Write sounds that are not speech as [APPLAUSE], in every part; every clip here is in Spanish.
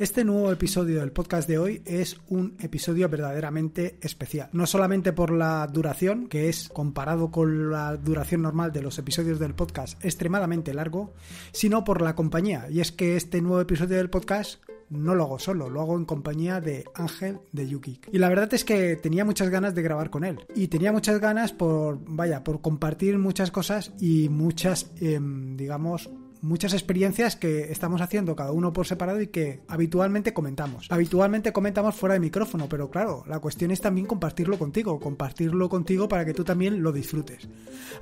Este nuevo episodio del podcast de hoy es un episodio verdaderamente especial. No solamente por la duración, que es comparado con la duración normal de los episodios del podcast extremadamente largo, sino por la compañía. Y es que este nuevo episodio del podcast no lo hago solo, lo hago en compañía de Ángel de Yukik. Y la verdad es que tenía muchas ganas de grabar con él. Y tenía muchas ganas por, vaya, por compartir muchas cosas y muchas, em, digamos, muchas experiencias que estamos haciendo cada uno por separado y que habitualmente comentamos. Habitualmente comentamos fuera de micrófono, pero claro, la cuestión es también compartirlo contigo, compartirlo contigo para que tú también lo disfrutes.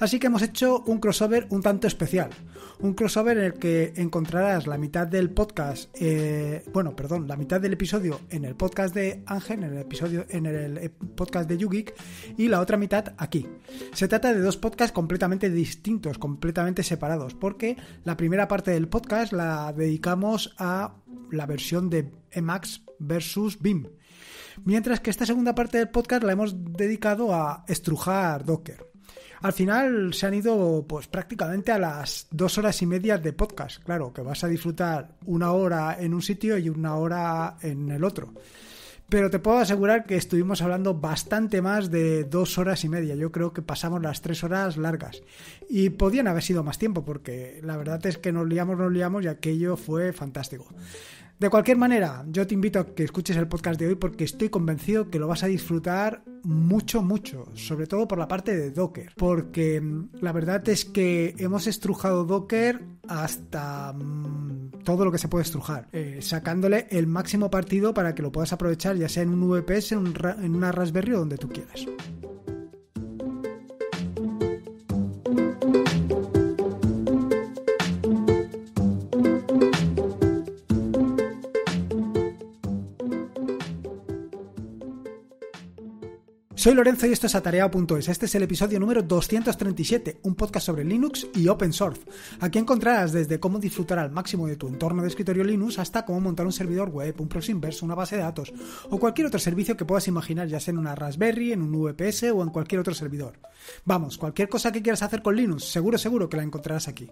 Así que hemos hecho un crossover un tanto especial, un crossover en el que encontrarás la mitad del podcast, eh, bueno, perdón, la mitad del episodio en el podcast de Ángel, en el episodio en el eh, podcast de Yugik y la otra mitad aquí. Se trata de dos podcasts completamente distintos, completamente separados, porque la primera primera parte del podcast la dedicamos a la versión de Emacs versus BIM. Mientras que esta segunda parte del podcast la hemos dedicado a estrujar Docker. Al final se han ido pues prácticamente a las dos horas y media de podcast. Claro, que vas a disfrutar una hora en un sitio y una hora en el otro. Pero te puedo asegurar que estuvimos hablando bastante más de dos horas y media. Yo creo que pasamos las tres horas largas. Y podían haber sido más tiempo, porque la verdad es que nos liamos, nos liamos y aquello fue fantástico. De cualquier manera, yo te invito a que escuches el podcast de hoy porque estoy convencido que lo vas a disfrutar mucho, mucho, sobre todo por la parte de Docker, porque mm, la verdad es que hemos estrujado Docker hasta mm, todo lo que se puede estrujar, eh, sacándole el máximo partido para que lo puedas aprovechar ya sea en un VPS, en, un, en una Raspberry o donde tú quieras. Soy Lorenzo y esto es atareado.es. Este es el episodio número 237, un podcast sobre Linux y open source. Aquí encontrarás desde cómo disfrutar al máximo de tu entorno de escritorio Linux hasta cómo montar un servidor web, un proxy inverso, una base de datos o cualquier otro servicio que puedas imaginar, ya sea en una Raspberry, en un VPS o en cualquier otro servidor. Vamos, cualquier cosa que quieras hacer con Linux, seguro, seguro que la encontrarás aquí.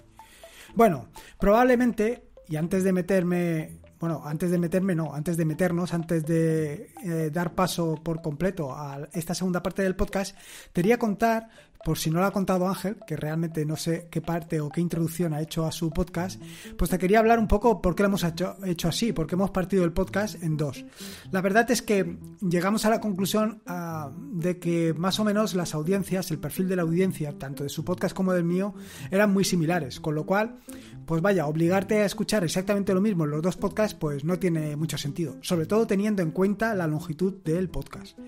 Bueno, probablemente, y antes de meterme bueno, antes de meterme, no, antes de meternos, antes de eh, dar paso por completo a esta segunda parte del podcast, quería contar por si no lo ha contado Ángel, que realmente no sé qué parte o qué introducción ha hecho a su podcast, pues te quería hablar un poco por qué lo hemos hecho, así, así, porque hemos partido el podcast en dos. La verdad es que llegamos a la conclusión ah, de que más o menos las audiencias, el perfil de la audiencia, tanto de su podcast como del mío, eran muy similares, con lo cual, pues vaya, obligarte a escuchar exactamente lo mismo en los dos podcasts, pues no tiene mucho sentido, sobre todo teniendo en cuenta la longitud del podcast.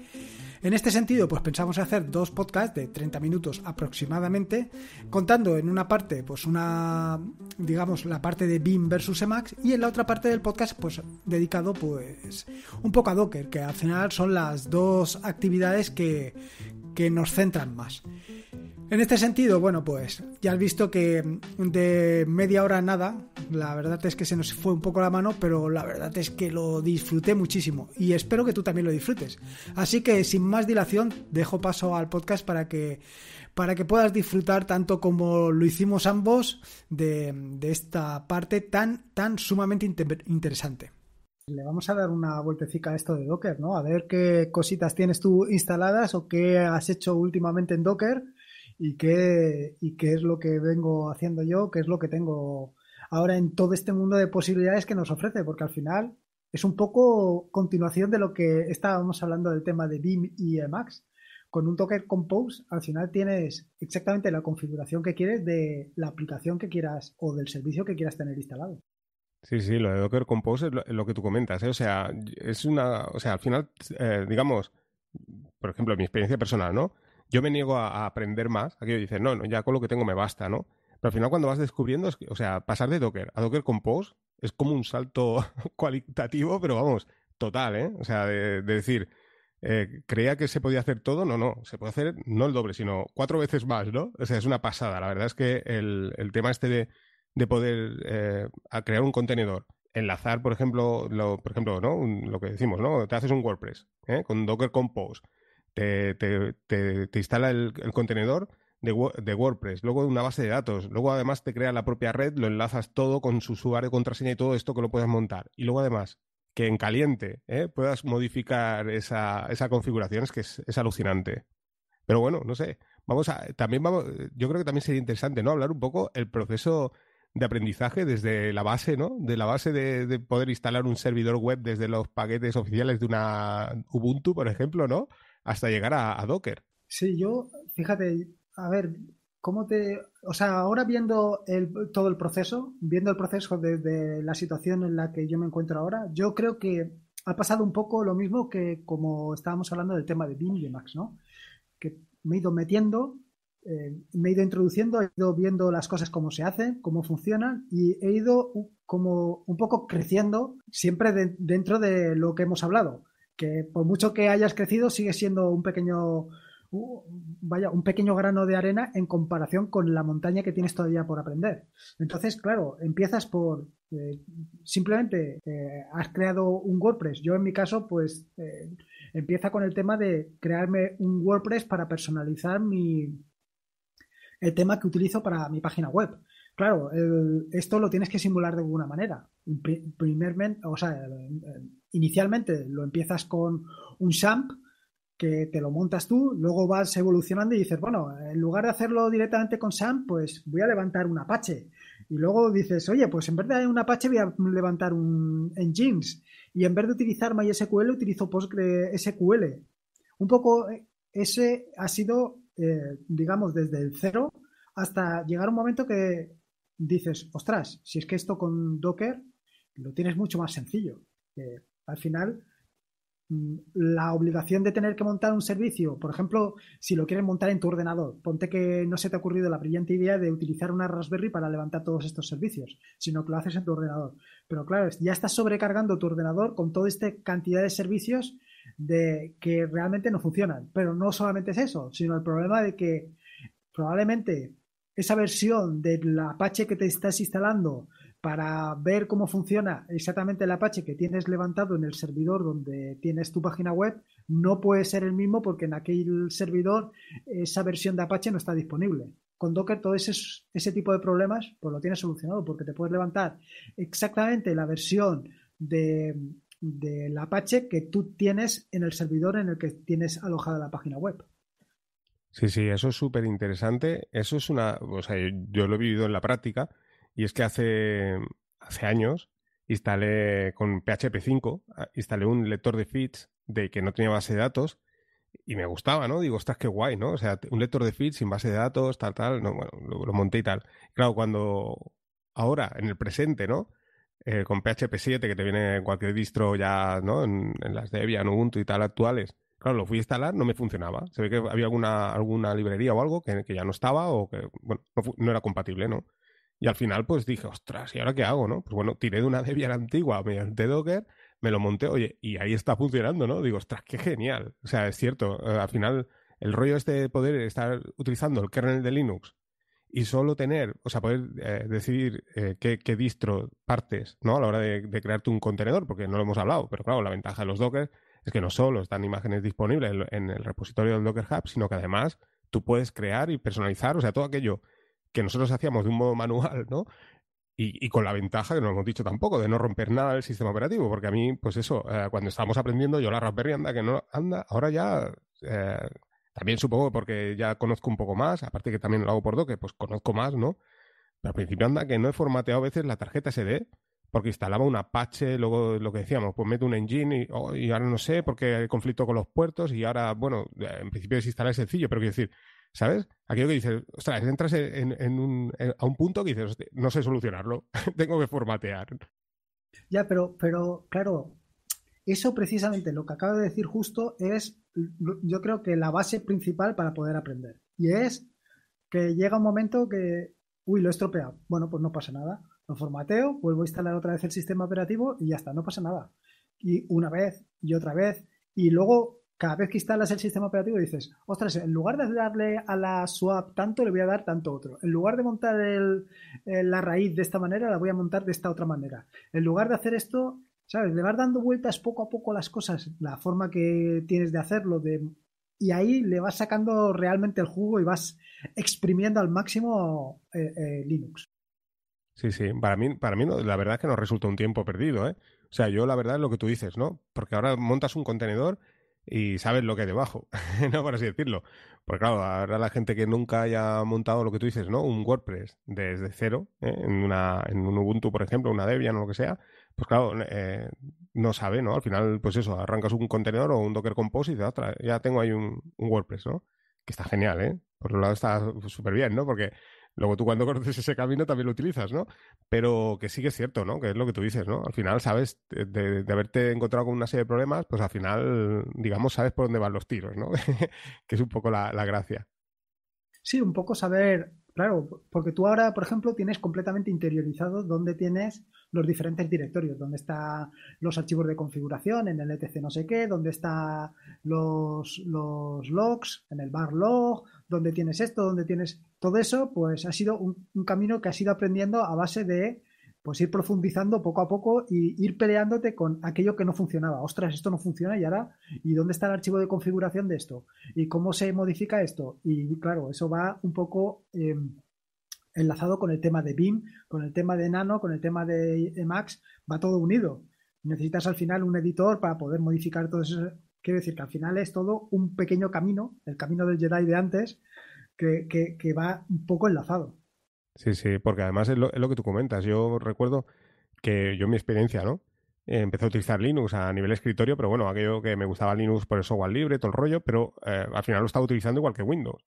En este sentido, pues pensamos hacer dos podcasts de 30 minutos aproximadamente, contando en una parte, pues una, digamos, la parte de BIM versus Emacs y en la otra parte del podcast, pues dedicado, pues, un poco a Docker, que al final son las dos actividades que, que nos centran más. En este sentido, bueno, pues ya has visto que de media hora nada, la verdad es que se nos fue un poco la mano, pero la verdad es que lo disfruté muchísimo y espero que tú también lo disfrutes. Así que sin más dilación, dejo paso al podcast para que, para que puedas disfrutar tanto como lo hicimos ambos de, esta parte tan, tan sumamente interesante. Le vamos a dar una vueltecita a esto de Docker, ¿no? A ver qué cositas tienes tú instaladas o qué has hecho últimamente en Docker y qué, y qué es lo que vengo haciendo yo, qué es lo que tengo ahora en todo este mundo de posibilidades que nos ofrece, porque al final es un poco continuación de lo que estábamos hablando del tema de BIM y Emacs. Con un Docker Compose, al final tienes exactamente la configuración que quieres de la aplicación que quieras o del servicio que quieras tener instalado. Sí, sí, lo de Docker Compose es lo, que tú comentas. ¿eh? O sea, es una. O sea, al final, eh, digamos, por ejemplo, mi experiencia personal, ¿no? yo me niego a, aprender más. Aquí dices, no, no, ya con lo que tengo me basta, ¿no? Pero al final cuando vas descubriendo, o sea, pasar de Docker a Docker Compose es como un salto [LAUGHS] cualitativo, pero vamos, total, ¿eh? O sea, de, decir, eh, creía que se podía hacer todo, no, no, se puede hacer no el doble, sino cuatro veces más, ¿no? O sea, es una pasada. La verdad es que el, tema este de, poder eh, crear un contenedor, enlazar, por ejemplo, lo, por ejemplo, ¿no? lo que decimos, ¿no? Te haces un WordPress ¿eh? con Docker Compose, te, instala el, contenedor de, WordPress, luego una base de datos, luego además te crea la propia red, lo enlazas todo con su usuario, contraseña y todo esto que lo puedas montar. Y luego además que en caliente ¿eh? puedas modificar esa, esa configuración, es que es, alucinante. Pero bueno, no sé, vamos a, también vamos, yo creo que también sería interesante, ¿no? Hablar un poco el proceso de aprendizaje desde la base, ¿no? De la base de, de, poder instalar un servidor web desde los paquetes oficiales de una Ubuntu, por ejemplo, ¿no? hasta llegar a, Docker. Sí, yo, fíjate, a ver, ¿cómo te...? O sea, ahora viendo el, todo el proceso, viendo el proceso desde la situación en la que yo me encuentro ahora, yo creo que ha pasado un poco lo mismo que como estábamos hablando del tema de Bing Max, ¿no? Que me he ido metiendo, eh, me he ido introduciendo, he ido viendo las cosas cómo se hacen, cómo funcionan y he ido como un poco creciendo siempre dentro de lo que hemos hablado que por mucho que hayas crecido, sigue siendo un pequeño, vaya, un pequeño grano de arena en comparación con la montaña que tienes todavía por aprender. Entonces, claro, empiezas por eh, simplemente eh, has creado un WordPress. Yo en mi caso, pues eh, empieza con el tema de crearme un WordPress para personalizar mi el tema que utilizo para mi página web. Claro, esto lo tienes que simular de alguna manera. inicialmente lo empiezas con un SAMP que te lo montas tú, luego vas evolucionando y dices, bueno, en lugar de hacerlo directamente con SAMP, pues voy a levantar un Apache. Y luego dices, oye, pues en vez de un Apache voy a levantar un Engines. Y en vez de utilizar MySQL, utilizo PostgreSQL. Un poco eh, ese ha sido, eh, digamos, desde el cero hasta llegar a un momento que dices, ostras, si es que esto con Docker lo tienes mucho más sencillo. al final, mm, la obligación de tener que montar un servicio, por ejemplo, si lo quieres montar en tu ordenador, ponte que no se te ha ocurrido la brillante idea de utilizar una Raspberry para levantar todos estos servicios, sino que lo haces en tu ordenador. Pero claro, ya estás sobrecargando tu ordenador con toda esta cantidad de servicios de que realmente no funcionan. Pero no solamente es eso, sino el problema de que probablemente esa versión del Apache que te estás instalando para ver cómo funciona exactamente el Apache que tienes levantado en el servidor donde tienes tu página web, no puede ser el mismo porque en aquel servidor esa versión de Apache no está disponible. Con Docker todo ese, tipo de problemas pues lo tienes solucionado porque te puedes levantar exactamente la versión del Apache que tú tienes en el servidor en el que tienes alojada la página web. Sí, sí, eso es súper interesante. Eso es una, o sea, yo lo he vivido en la práctica y es que hace, hace años instalé con PHP 5, ah, instalé un lector de feeds de que no tenía base de datos y me gustaba, ¿no? Digo, estás qué guay, ¿no? O sea, un lector de feeds sin base de datos, tal, tal, no, bueno, lo, monté y tal. Claro, cuando ahora, en el presente, ¿no? Eh, con PHP 7, que te viene en cualquier distro ya, ¿no? En, las Debian, Ubuntu y tal actuales, Claro, lo fui a instalar, no me funcionaba. Se ve que había alguna, alguna librería o algo que, que ya no estaba o que, bueno, no, era compatible, ¿no? Y al final, pues dije, ostras, ¿y ahora qué hago, no? Pues bueno, tiré de una [LAUGHS] Debian antigua mediante Docker, me lo monté, oye, y ahí está funcionando, ¿no? Digo, ostras, qué genial. O sea, es cierto, eh, al final, el rollo este de poder estar utilizando el kernel de Linux y solo tener, o sea, poder eh, decidir eh, qué, qué, distro partes, ¿no? A la hora de, de, crearte un contenedor, porque no lo hemos hablado, pero claro, la ventaja de los Docker es que no solo están imágenes disponibles en, el repositorio del Docker Hub, sino que además tú puedes crear y personalizar, o sea, todo aquello que nosotros hacíamos de un modo [LAUGHS] manual, ¿no? Y, con la ventaja que no hemos dicho tampoco, de no romper nada del sistema operativo, porque a mí, pues eso, eh, cuando estábamos aprendiendo, yo la Raspberry anda que no anda, ahora ya, eh, también supongo porque ya conozco un poco más, aparte que también lo hago por Docker, pues conozco más, ¿no? Pero al principio anda que no he formateado a veces la tarjeta SD porque instalaba un Apache, luego lo que decíamos, pues mete un engine oh, y, ahora no sé, porque hay conflicto con los puertos y ahora, bueno, eh, en principio es instalar sencillo, pero quiero decir, ¿sabes? Aquello que dices, ostras, entras en, un, a un punto que dices, no sé solucionarlo, [LAUGHS] tengo que formatear. Ya, pero, pero claro, eso precisamente lo que acabo de decir justo es, yo creo que la base principal para poder aprender. Y es que llega un momento que, uy, lo he estropeado. Bueno, pues no pasa nada lo formateo, vuelvo a instalar otra vez el sistema operativo y ya está, no pasa nada. Y una vez y otra vez. Y luego, cada vez que instalas el sistema operativo, dices, ostras, en lugar de darle a la swap tanto, le voy a dar tanto otro. En lugar de montar eh, la raíz de esta manera, la voy a montar de esta otra manera. En lugar de hacer esto, ¿sabes? Le vas dando vueltas poco a poco las cosas, la forma que tienes de hacerlo, de... y ahí le vas sacando realmente el jugo y vas exprimiendo al máximo eh, eh, Linux. Sí, sí. Para mí, para mí la verdad es que nos resulta un tiempo perdido, ¿eh? O sea, yo la verdad es lo que tú dices, ¿no? Porque ahora montas un contenedor y sabes lo que hay debajo, [LAUGHS] ¿no? Por así decirlo. Porque claro, ahora la gente que nunca haya montado lo que tú dices, ¿no? Un WordPress desde cero, ¿eh? en, una, en un Ubuntu, por ejemplo, una Debian o lo que sea, pues claro, eh, no sabe, ¿no? Al final, pues eso, arrancas un contenedor o un Docker Compose y ya tengo ahí un, un WordPress, ¿no? Que está genial, ¿eh? Por un lado está súper bien, ¿no? Porque Luego tú cuando [LAUGHS] conoces ese camino también lo utilizas, ¿no? Pero que sí que es cierto, ¿no? Que es lo que tú dices, ¿no? Al final, sabes, de, haberte encontrado con una serie de problemas, pues al final, digamos, sabes por dónde van los tiros, ¿no? [LAUGHS] que es un poco la, gracia. Sí, un poco saber, claro, porque tú ahora, por ejemplo, tienes completamente interiorizado dónde tienes los diferentes directorios, dónde están los archivos de configuración, en el etc no sé qué, dónde están los, los logs, en el bar log, dónde tienes esto, dónde tienes todo eso, pues ha sido un, camino que has ido aprendiendo a base de pues ir profundizando poco a poco y ir peleándote con aquello que no funcionaba. Ostras, esto no funciona y ahora, ¿y dónde está el archivo de configuración de esto? ¿Y cómo se modifica esto? Y claro, eso va un poco em, enlazado con el tema de BIM, con el tema de Nano, con el tema de Emacs, va todo unido. Necesitas al final un editor para poder modificar todo eso, Quiero decir que al final es todo un pequeño camino, el camino del Jedi de antes, que, que, va un poco enlazado. Sí, sí, porque además es lo, que tú comentas. Yo recuerdo que yo mi experiencia, ¿no? empecé a utilizar Linux a nivel escritorio, pero bueno, aquello que me gustaba Linux por el software libre, todo el rollo, pero eh, al final lo estaba utilizando igual que Windows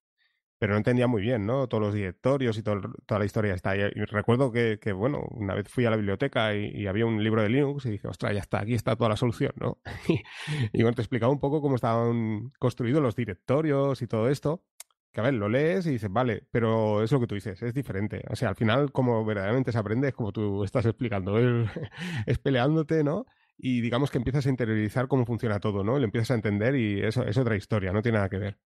pero no entendía muy bien, ¿no? Todos los directorios y toda la historia está. ahí. y recuerdo que, bueno, una vez fui a la biblioteca y, había un libro de Linux y dije, ostras, ya está, aquí está toda la solución, ¿no? [LAUGHS] y, bueno, te explicaba un poco cómo estaban construidos los directorios y todo esto. Que a ver, lo lees y dices, vale, pero es lo que tú dices, es diferente. O sea, al final, como verdaderamente se aprende, es como tú estás explicando, es, [LAUGHS] es peleándote, ¿no? Y digamos que empiezas a interiorizar cómo funciona todo, ¿no? Lo empiezas a entender y eso es otra historia, no tiene nada que ver.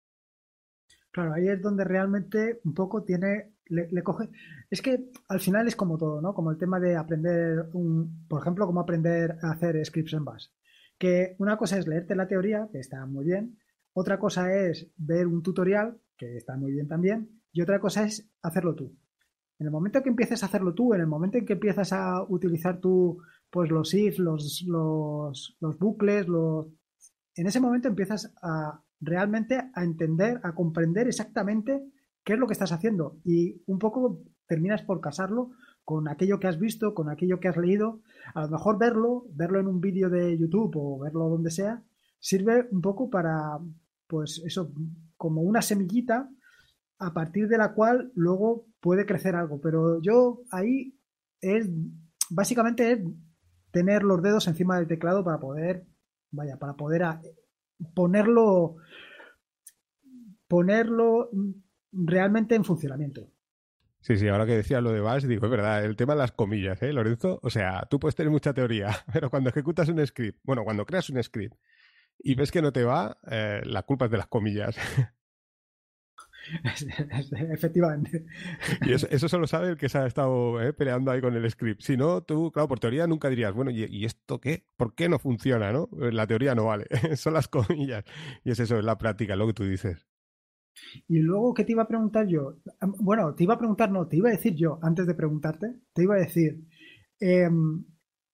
Claro, ahí es donde realmente un poco tiene, le, coge. Es que al final es como todo, ¿no? Como el tema de aprender, un, por ejemplo, cómo aprender a hacer scripts en bash. Que una cosa es leerte la teoría, que está muy bien. Otra cosa es ver un tutorial, que está muy bien también. Y otra cosa es hacerlo tú. En el momento que empieces a hacerlo tú, en el momento en que empiezas a utilizar tú, pues los ifs, los, los, los bucles, los... en ese momento empiezas a, realmente a entender, a comprender exactamente qué es lo que estás haciendo y un poco terminas por casarlo con aquello que has visto, con aquello que has leído. A lo mejor verlo, verlo en un vídeo de YouTube o verlo donde sea, sirve un poco para, pues eso, como una semillita a partir de la cual luego puede crecer algo. Pero yo ahí es, básicamente es tener los dedos encima del teclado para poder, vaya, para poder ponerlo, ponerlo realmente en funcionamiento. Sí, sí, ahora que decías lo de Bash, digo, es verdad, el tema de las comillas, ¿eh, Lorenzo? O sea, tú puedes tener mucha teoría, [LAUGHS] pero cuando ejecutas un script, bueno, cuando creas un script y ves que no te va, eh, la culpa es de las comillas. [LAUGHS] [LAUGHS] Efectivamente. Y eso, solo sabe el que se ha estado eh, peleando ahí con el script. Si no, tú, claro, por teoría nunca dirías, bueno, ¿y, esto qué? ¿Por qué no funciona? ¿no? Eh, la teoría no vale, [LAUGHS] son las comillas. Y es eso, es la práctica, lo que tú dices. Y luego, ¿qué te iba a preguntar yo? Bueno, te iba a preguntar, no, te iba a decir yo, antes de preguntarte, te iba a decir, em,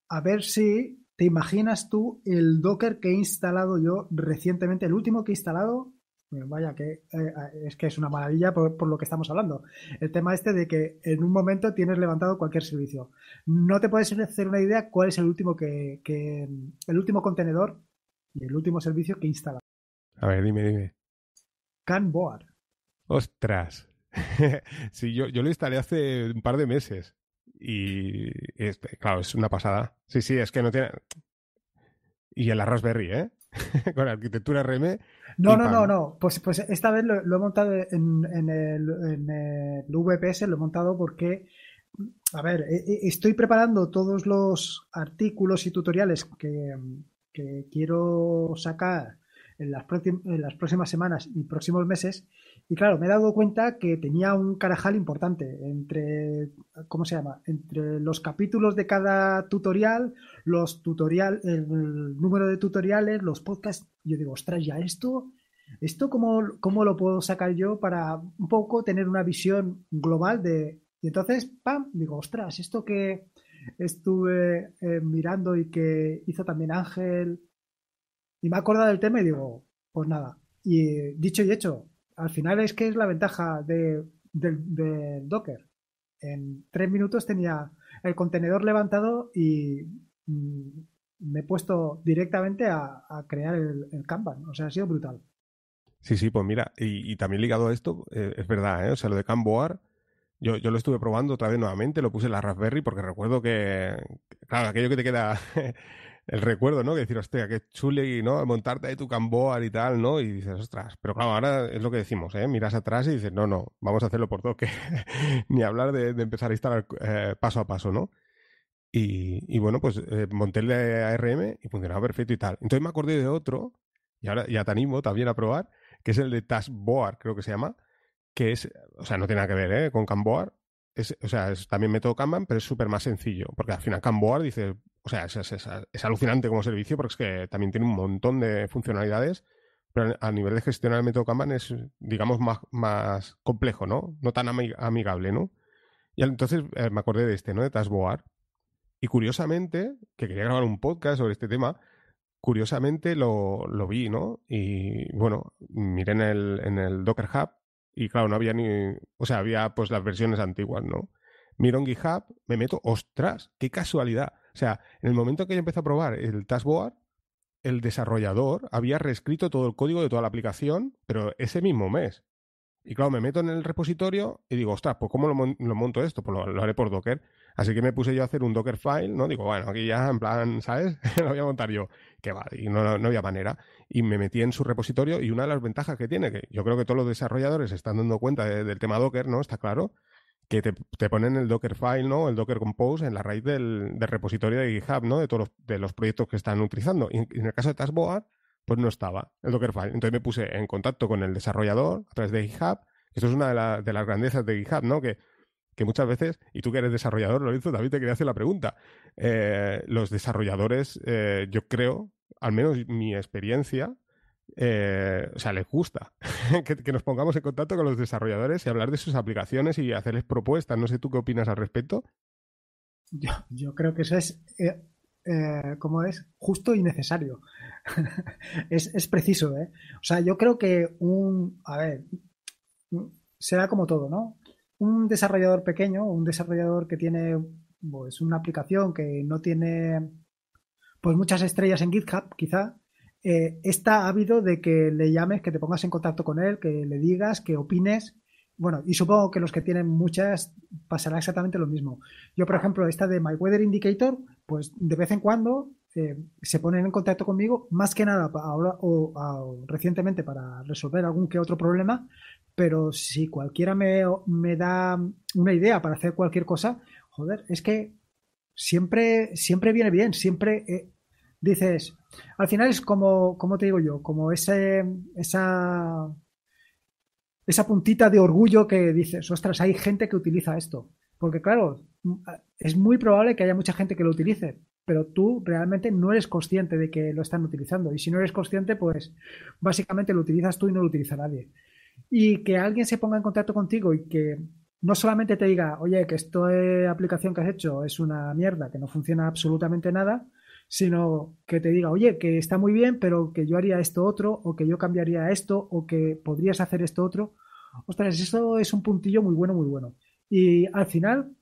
a ver si te imaginas tú el Docker que he instalado yo recientemente, el último que he instalado Vaya, que eh, eh, es que es una maravilla por, lo que estamos hablando. El tema este de que en un momento tienes levantado cualquier servicio. No te puedes hacer una idea cuál es el último que, el último contenedor y el último servicio que instalas? A ver, dime, dime. Canboard. Ostras. [LAUGHS] sí, yo, yo lo instalé hace un par de meses. Y, claro, es una pasada. Sí, sí, es que no tiene. Y el Raspberry, ¿eh? [LAUGHS] con arquitectura REME. No, no, no, no. Pues, pues esta vez lo, he montado en, el, en, el, VPS, lo he montado porque, a ver, e, e, estoy preparando todos los artículos y tutoriales que quiero sacar en las, próximas semanas y próximos meses. Y claro, me he dado cuenta que tenía un carajal importante entre, ¿cómo se llama? Entre los capítulos de cada tutorial, los tutorial, el número de tutoriales, los podcasts. Yo digo, ostras, ya esto, esto cómo, cómo lo puedo sacar yo para un poco tener una visión global de... Y entonces, pam, digo, ostras, esto que estuve eh, mirando y que hizo también Ángel y me acordado del tema y digo, pues nada. Y dicho y hecho, al final es que es la ventaja de, del Docker. En tres minutos tenía el contenedor levantado y mm, me he puesto directamente a, crear el, Kanban. O sea, ha sido brutal. Sí, sí, pues mira, y, también ligado a esto, eh, es verdad, ¿eh? o sea, lo de Kanboar, yo, yo, lo estuve probando otra vez nuevamente, lo puse en la Raspberry porque recuerdo que, claro, aquello que te queda [LAUGHS] el recuerdo, ¿no? Que decir, hostia, qué chule, ¿no? Montarte de tu camboar y tal, ¿no? Y dices, ostras, pero claro, ahora es lo que decimos, ¿eh? Miras atrás y dices, no, no, vamos a hacerlo por toque. [LAUGHS] Ni hablar de, empezar a instalar eh, paso a paso, ¿no? Y, bueno, pues eh, monté el ARM y funcionaba perfecto y tal. Entonces me acordé de otro, y ahora ya te animo también a probar, que es el de Taskboard, creo que se llama, que es, o sea, no tiene nada que ver, ¿eh? Con Camboard, es, o sea, es, también método Kanban, pero es súper más sencillo. Porque al final Kanboard dice... O sea, es, alucinante como servicio porque es que también tiene un montón de funcionalidades, pero a nivel de gestionar el método Kanban es, digamos, más, más complejo, ¿no? No tan amigable, ¿no? Y entonces eh, me acordé de este, ¿no? De Taskboard. Y curiosamente, que quería grabar un podcast sobre este tema, curiosamente lo, vi, ¿no? Y bueno, miré en el, en el Docker Hub y claro, no había ni... O sea, había pues las versiones antiguas, ¿no? Miro en GitHub, me meto, ostras, qué casualidad o sea, en el momento que yo empecé a probar el taskboard, el desarrollador había reescrito todo el código de toda la aplicación, pero ese mismo mes. Y claro, me meto en el repositorio y digo, ostras, pues ¿cómo lo, monto esto? Pues lo, haré por Docker. Así que me puse yo a hacer un Dockerfile, ¿no? Digo, bueno, aquí ya, en plan, ¿sabes? [LAUGHS] lo voy a montar yo. Que va, y no, no, había manera. Y me metí en su repositorio y una de las ventajas que tiene, que yo creo que todos los desarrolladores están dando cuenta del tema Docker, ¿no? Está claro, que te, ponen el Dockerfile, ¿no? El Docker Compose en la raíz del, repositorio de GitHub, ¿no? De todos los, de los proyectos que están utilizando. Y en el caso de Taskboard, pues no estaba el Dockerfile. Entonces me puse en contacto con el desarrollador a través de GitHub. Esto es una de, las grandezas de GitHub, ¿no? Que, muchas veces, y tú que eres desarrollador, hizo, David te quería hacer la pregunta. Eh, los desarrolladores, eh, yo creo, al menos mi experiencia, eh, o sea, les gusta [LAUGHS] que, nos pongamos en contacto con los desarrolladores y hablar de sus aplicaciones y hacerles propuestas. No sé tú qué opinas al respecto. Yo, creo que eso es, eh, eh, como es, justo y necesario. [LAUGHS] es, preciso, ¿eh? O sea, yo creo que un, a ver, será como todo, ¿no? Un desarrollador pequeño, un desarrollador que tiene, pues, una aplicación que no tiene, pues, muchas estrellas en GitHub, quizá, eh, está ávido de que le llames, que te pongas en contacto con él, que le digas, que opines. Bueno, y supongo que los que tienen muchas pasará exactamente lo mismo. Yo, por ejemplo, esta de My Weather Indicator, pues de vez en cuando eh, se ponen en contacto conmigo, más que nada ahora o, recientemente para resolver algún que otro problema, pero si cualquiera me, da una idea para hacer cualquier cosa, joder, es que siempre, siempre viene bien, siempre eh, dices, al final es como, como te digo yo, como ese, esa, esa puntita de orgullo que dices, ostras, hay gente que utiliza esto. Porque claro, es muy probable que haya mucha gente que lo utilice, pero tú realmente no eres consciente de que lo están utilizando. Y si no eres consciente, pues básicamente lo utilizas tú y no lo utiliza nadie. Y que alguien se ponga en contacto contigo y que no solamente te diga, oye, que esta eh, aplicación que has hecho es una mierda, que no funciona absolutamente nada, sino que te diga, oye, que está muy bien, pero que yo haría esto otro, o que yo cambiaría esto, o que podrías hacer esto otro. Ostras, eso es un puntillo muy bueno, muy bueno. Y al final,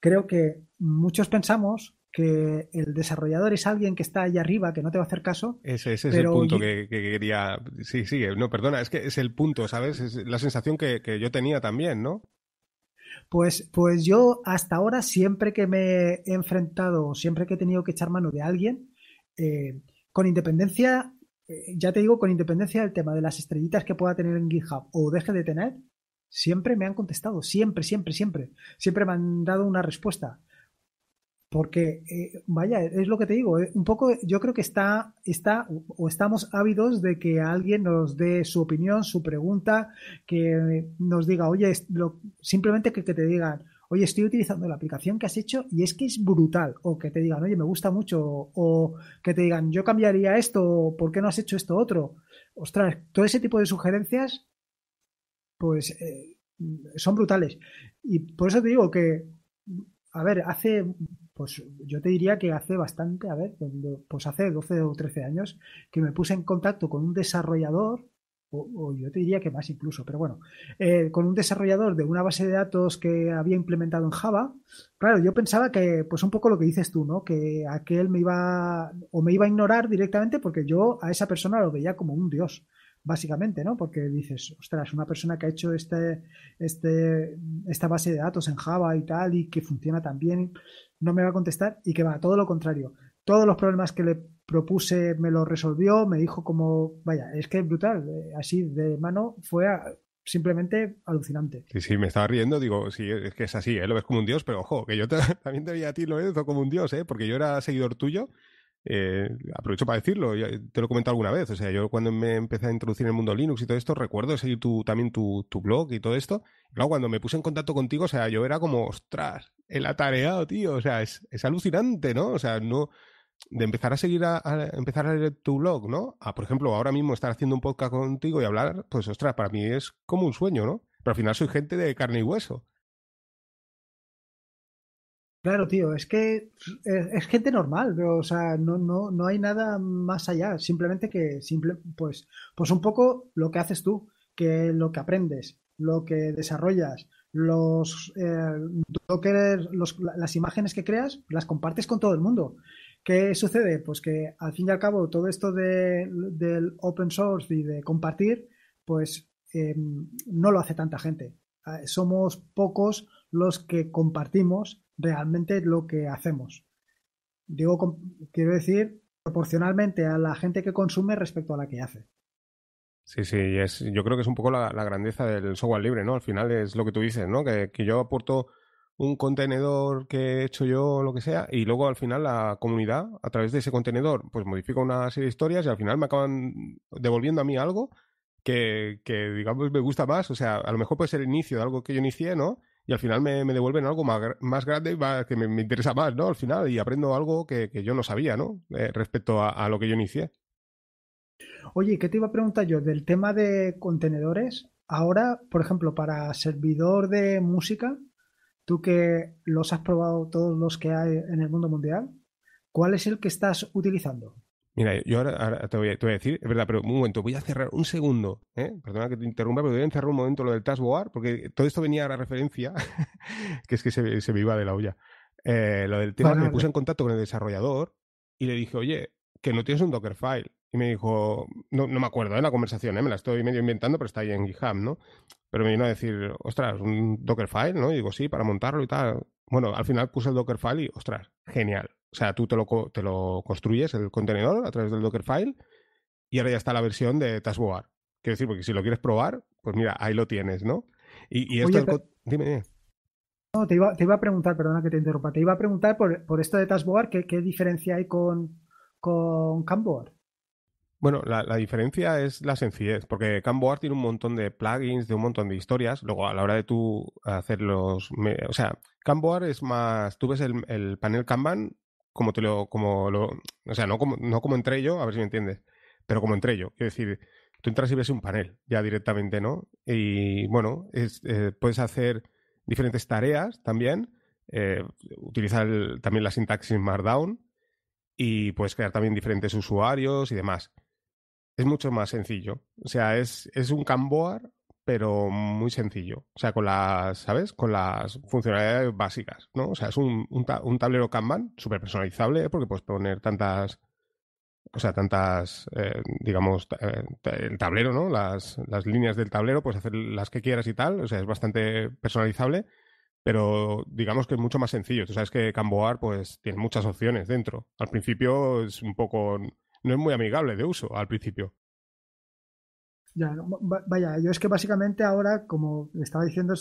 creo que muchos pensamos que el desarrollador es alguien que está allá arriba, que no te va a hacer caso. Ese, es el punto que, quería. Sí, sí, no, perdona, es que es el punto, ¿sabes? Es la sensación que yo tenía también, ¿no? Pues, pues yo hasta ahora, siempre que me he enfrentado, siempre que he tenido que echar mano de alguien, eh, con independencia, eh, ya te digo, con independencia del tema de las estrellitas que pueda tener en GitHub o deje de tener, siempre me han contestado, siempre, siempre, siempre. Siempre me han dado una respuesta. Porque, eh, vaya, es lo que te digo, eh, un poco yo creo que está, está o estamos ávidos de que alguien nos dé su opinión, su pregunta, que nos diga, oye, simplemente que, te digan, oye, estoy utilizando la aplicación que has hecho y es que es brutal. O que te digan, oye, me gusta mucho. O que te digan, yo cambiaría esto, ¿por qué no has hecho esto otro? Ostras, todo ese tipo de sugerencias, pues eh, son brutales. Y por eso te digo que a ver, hace, pues yo te diría que hace bastante, a ver, pues hace 12 o 13 años que me puse en contacto con un desarrollador, o, yo te diría que más incluso, pero bueno, eh, con un desarrollador de una base de datos que había implementado en Java. Claro, yo pensaba que, pues un poco lo que dices tú, ¿no? Que aquel me iba, o me iba a ignorar directamente porque yo a esa persona lo veía como un dios básicamente, ¿no? Porque dices, ostras, una persona que ha hecho este, este, esta base de datos en Java y tal, y que funciona tan bien, no me va a contestar y que va, todo lo contrario. Todos los problemas que le propuse me los resolvió, me dijo como, vaya, es que es brutal, eh, así de mano fue simplemente alucinante. Sí, sí, me estaba riendo, digo, sí, es que es así, ¿eh? lo ves como un dios, pero ojo, que yo [LAUGHS] también te veía a ti, lo como un dios, ¿eh? porque yo era seguidor tuyo eh, aprovecho para decirlo, te lo he comentado alguna vez. O sea, yo cuando me empecé a introducir en el mundo Linux y todo esto, recuerdo seguir tu, también tu, tu blog y todo esto. Luego cuando me puse en contacto contigo, o sea, yo era como, ostras, el atareado, tío. O sea, es, alucinante, ¿no? O sea, no. De empezar a seguir a, empezar a leer tu blog, ¿no? A, por ejemplo, ahora mismo estar haciendo un podcast contigo y hablar, pues ostras, para mí es como un sueño, ¿no? Pero al final soy gente de carne y hueso. Claro, tío, es que eh, es, gente normal, pero, o sea, no, no, no hay nada más allá, simplemente que, simple, pues, pues un poco lo que haces tú, que lo que aprendes, lo que desarrollas, los, eh, las imágenes que creas, las compartes con todo el mundo. ¿Qué sucede? Pues que al fin y al cabo todo esto del open source y de compartir, pues eh, no lo hace tanta gente. Ah, somos pocos los que compartimos realmente lo que hacemos. Digo, quiero decir, proporcionalmente a la gente que consume respecto a la que hace. Sí, sí, es, yo creo que es un poco la, grandeza del software libre, ¿no? Al final es lo que tú dices, ¿no? Que, yo aporto un contenedor que he hecho yo, lo que sea, y luego al final la comunidad, a través de ese contenedor, pues modifica una serie de historias y al final me acaban devolviendo a mí algo que, que digamos, me gusta más. O sea, a lo mejor puede ser el inicio de algo que yo inicié, ¿no? y al final me, devuelven algo más, grande que me, interesa más, ¿no? Al final, y aprendo algo que, yo no sabía, ¿no? Eh, respecto a, a, lo que yo inicié. Oye, ¿qué te iba a preguntar yo? Del tema de contenedores, ahora, por ejemplo, para servidor de música, tú que los has probado todos los que hay en el mundo mundial, ¿cuál es el que estás utilizando? Mira, yo ahora, te, voy a, decir, es verdad, pero un momento, voy a cerrar un segundo, ¿eh? perdona que te interrumpa, pero voy a encerrar un momento lo del taskbar, porque todo esto venía a la referencia, [LAUGHS] que es que se, se, me iba de la olla. Eh, lo del tema, me puse en contacto con el desarrollador y le dije, oye, que no tienes un Dockerfile. Y me dijo, no, no me acuerdo de ¿eh? la conversación, me la estoy medio inventando, pero está ahí en GitHub, ¿no? Pero me vino a decir, ostras, un Dockerfile, ¿no? Y digo, sí, para montarlo y tal. Bueno, al final puse el Dockerfile y, ostras, genial o sea, tú te lo, te lo construyes el contenedor a través del Dockerfile y ahora ya está la versión de Taskboard. Quiero decir, porque si lo quieres probar, pues mira, ahí lo tienes, ¿no? Y, esto Dime. No, te iba, a preguntar, perdona que te interrumpa, te iba a preguntar por, esto de Taskboard, ¿qué, ¿qué, diferencia hay con, con Bueno, la, diferencia es la sencillez, porque Camboard tiene un montón de plugins, de un montón de historias. Luego, a la hora de tú hacer los. O sea, Camboard es más. Tú ves el, el panel Kanban como te lo, como lo, o sea, no como, no como entre ellos, a ver si me entiendes, pero como entre ellos. es decir, tú entras y ves un panel ya directamente, ¿no? Y bueno, eh, puedes hacer diferentes tareas también, eh, utilizar también la sintaxis Markdown y puedes crear también diferentes usuarios y demás. Es mucho más sencillo. O sea, es, es un Canboard pero muy sencillo. O sea, con las, ¿sabes? Con las funcionalidades básicas, ¿no? O sea, es un, un, tablero Kanban súper personalizable, ¿eh? porque puedes poner tantas, o sea, tantas, eh, digamos, eh, el tablero, ¿no? Las, las, líneas del tablero, puedes hacer las que quieras y tal. O sea, es bastante personalizable, pero digamos que es mucho más sencillo. Tú sabes que Camboar, pues, tiene muchas opciones dentro. Al principio es un poco, no es muy amigable de uso al principio vaya, yo es que básicamente ahora, como estaba diciendo,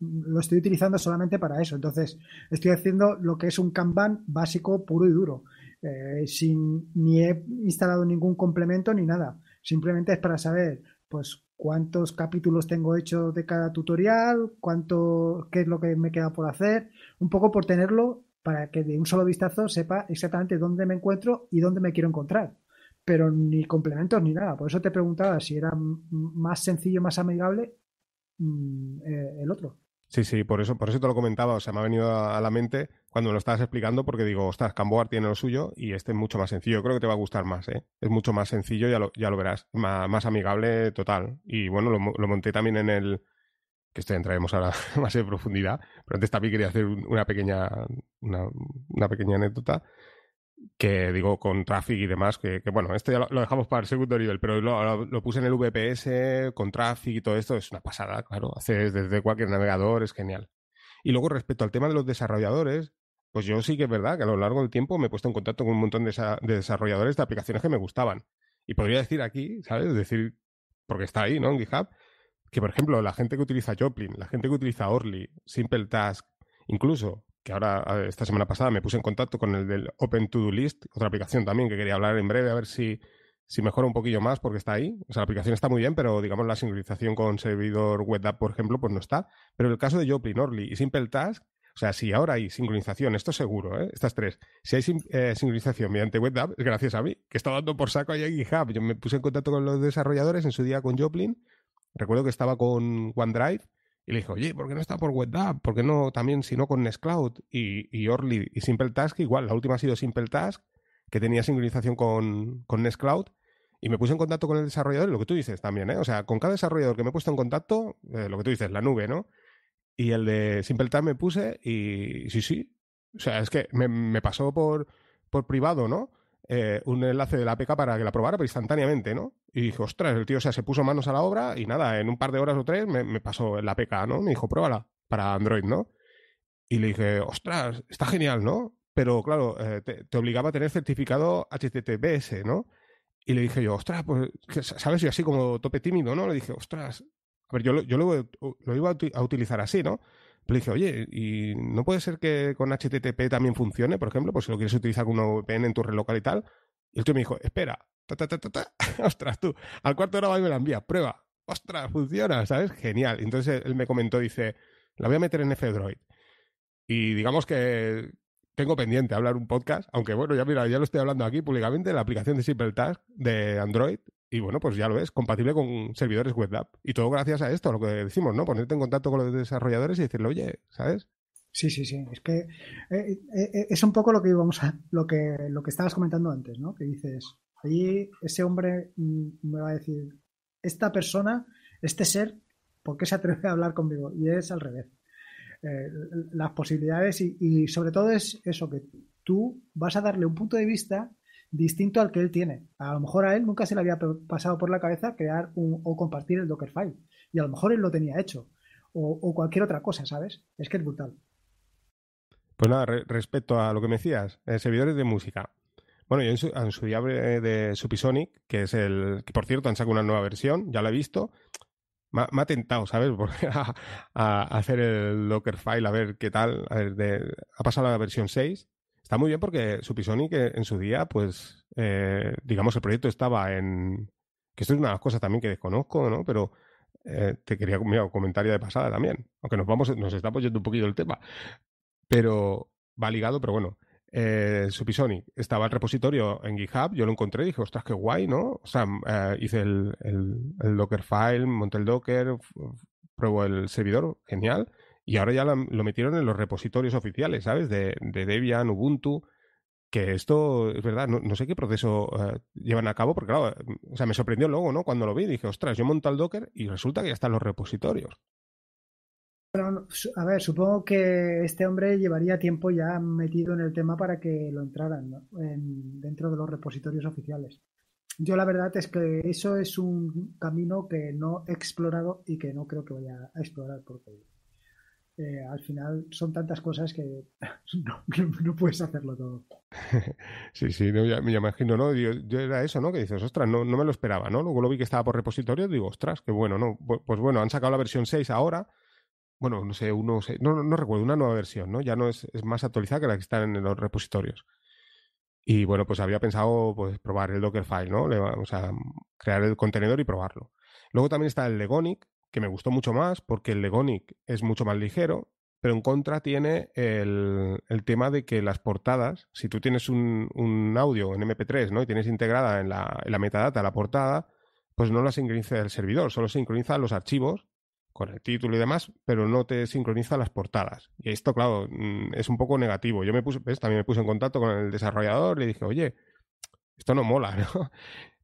lo estoy utilizando solamente para eso. Entonces, estoy haciendo lo que es un Kanban básico, puro y duro. Eh, sin, ni he instalado ningún complemento ni nada. Simplemente es para saber, pues, cuántos capítulos tengo hecho de cada tutorial, cuánto, qué es lo que me queda por hacer, un poco por tenerlo para que de un solo vistazo sepa exactamente dónde me encuentro y dónde me quiero encontrar pero ni complementos ni nada. Por eso te preguntaba si era más sencillo, más amigable mm, eh, el otro. Sí, sí, por eso, por eso te lo comentaba, o sea, me ha venido a, la mente cuando lo estabas explicando, porque digo, ostras, Camboar tiene lo suyo y este es mucho más sencillo, creo que te va a gustar más, ¿eh? Es mucho más sencillo, ya lo, ya lo verás, más, amigable total. Y bueno, lo, monté también en el, que esto entraremos ahora [LAUGHS] más en profundidad, pero antes también quería hacer una pequeña, una, una pequeña anécdota que digo con traffic y demás, que, bueno, esto ya lo, dejamos para el segundo nivel, pero lo, puse en el VPS con traffic y todo esto, es una pasada, claro, haces desde cualquier navegador, es genial. Y luego respecto al tema de los desarrolladores, pues yo sí que es verdad que a lo largo del tiempo me he puesto en contacto con un montón de, de desarrolladores de aplicaciones que me gustaban. Y podría decir aquí, ¿sabes? Es decir, porque está ahí, ¿no? En GitHub, que por ejemplo, la gente que utiliza Joplin, la gente que utiliza Orly, Simple Task, incluso que ahora esta semana pasada me puse en contacto con el del Open To Do List, otra aplicación también que quería hablar en breve, a ver si, mejora un poquillo más porque está ahí. O sea, la aplicación está muy bien, pero digamos la sincronización con servidor web por ejemplo, pues no está. Pero el caso de Joplin, Orly y Simple Task, o sea, si ahora hay sincronización, esto seguro, ¿eh? estas tres, si hay eh, sincronización mediante web es gracias a mí, que está dando por saco ahí a GitHub. Yo me puse en contacto con los desarrolladores en su día con Joplin. Recuerdo que estaba con OneDrive y le dije, oye, ¿por qué no está por WebDAV? ¿Por qué no también, si no, con Nextcloud y, y Orly y Simple Task? Igual, la última ha sido Simple Task, que tenía sincronización con, con Nextcloud. Y me puse en contacto con el desarrollador, y lo que tú dices también, ¿eh? O sea, con cada desarrollador que me he puesto en contacto, eh, lo que tú dices, la nube, ¿no? Y el de Simple Task me puse y sí, sí. O sea, es que me, me pasó por, por privado, ¿no? Eh, un enlace de la APK para que la probara, pero instantáneamente, ¿no? Y dije, ostras, el tío, o sea, se puso manos a la obra y nada, en un par de horas o tres me, pasó la APK, ¿no? Me dijo, pruébala para Android, ¿no? Y le dije, ostras, está genial, ¿no? Pero claro, eh, te, obligaba a tener certificado HTTPS, ¿no? Y le dije yo, ostras, pues, ¿sabes? Yo así como tope tímido, ¿no? Le dije, ostras, a ver, yo, yo lo, lo iba a utilizar así, ¿no? Le dije, oye, ¿y no puede ser que con HTTP también funcione, por ejemplo? Por pues si lo quieres utilizar con un VPN en tu red local y tal. Y el tío me dijo, espera, [LAUGHS] ostras, tú, al cuarto hora va y me la envía, prueba, ostras, funciona, ¿sabes? Genial. Entonces él me comentó, dice, la voy a meter en F-Droid. Y digamos que tengo pendiente hablar un podcast, aunque bueno, ya mira, ya lo estoy hablando aquí públicamente, la aplicación de Simple Task de Android, y bueno, pues ya lo es, compatible con servidores web Y todo gracias a esto, lo que decimos, ¿no? Ponerte en contacto con los desarrolladores y decirle, oye, ¿sabes? Sí, sí, sí. Es que eh, eh, eh, es un poco lo que íbamos a, lo que, lo que estabas comentando antes, ¿no? Que dices, ahí ese hombre mm, me va a decir, esta persona, este ser, ¿por qué se atreve a hablar conmigo? Y es al revés. las posibilidades y, y sobre todo es eso, que tú vas a darle un punto de vista distinto al que él tiene. A lo mejor a él nunca se le había pasado por la cabeza crear o compartir el Dockerfile. Y a lo mejor él lo tenía hecho. O, cualquier otra cosa, ¿sabes? Es que es brutal. Pues nada, respecto a lo que me decías, eh, servidores de música. Bueno, yo en su, diable de Supersonic que es el. que por cierto han sacado una nueva versión, ya la he visto. Me, ha, tentado, ¿sabes? [LAUGHS] A, hacer el Dockerfile, a ver qué tal. A ver, ha pasado la versión 6 Está muy bien porque Supisonic eh, en su día, pues, eh, digamos, el proyecto estaba en... Que esto es una de las cosas también que desconozco, ¿no? Pero eh, te quería mira, comentar de pasada también. Aunque nos vamos, nos está apoyando un poquito el tema. Pero va ligado, pero bueno. Eh, Supisonic estaba el repositorio en GitHub, yo lo encontré, y dije, ostras, qué guay, ¿no? O sea, mm, hice el, el, monté el Docker, pruebo el servidor, genial. Y ahora ya lo, metieron en los repositorios oficiales, ¿sabes? De, Debian, Ubuntu que esto es verdad, no, sé qué proceso eh, llevan a cabo, porque claro, eh, o sea, me sorprendió luego, ¿no? Cuando lo vi, dije, ostras, yo monto el Docker y resulta que ya están los repositorios. a ver, supongo que este hombre llevaría tiempo ya metido en el tema para que lo entraran dentro de los repositorios oficiales. Yo la verdad es que eso es un camino que no he explorado y que no creo que vaya a explorar porque eh, al final son tantas cosas que [LAUGHS] no, puedes hacerlo todo. [LAUGHS] Sí, sí, me imagino, ¿no? Yo, era eso, ¿no? Que dices, ostras, no, me lo esperaba, ¿no? Luego lo vi que estaba por repositorio, digo, ostras, qué bueno, ¿no? Pues bueno, han sacado la versión 6 ahora, bueno, no sé, uno, no, no recuerdo, una nueva versión, ¿no? Ya no es, más actualizada que la que está en los repositorios. Y bueno, pues había pensado pues, probar el Dockerfile, ¿no? Le, o crear el contenedor y probarlo. Luego también está el Legonic, que me gustó mucho más porque el Legonic es mucho más ligero, pero en contra tiene el, tema de que las portadas, si tú tienes un, audio en MP3 ¿no? y tienes integrada en la, la metadata la portada, pues no la sincroniza el servidor, solo sincroniza los archivos con el título y demás, pero no te sincroniza las portadas. Y esto, claro, mm, es un poco negativo. Yo me puse, también me puse en contacto con el desarrollador, le dije, oye, esto no mola, [LAUGHS] ¿no?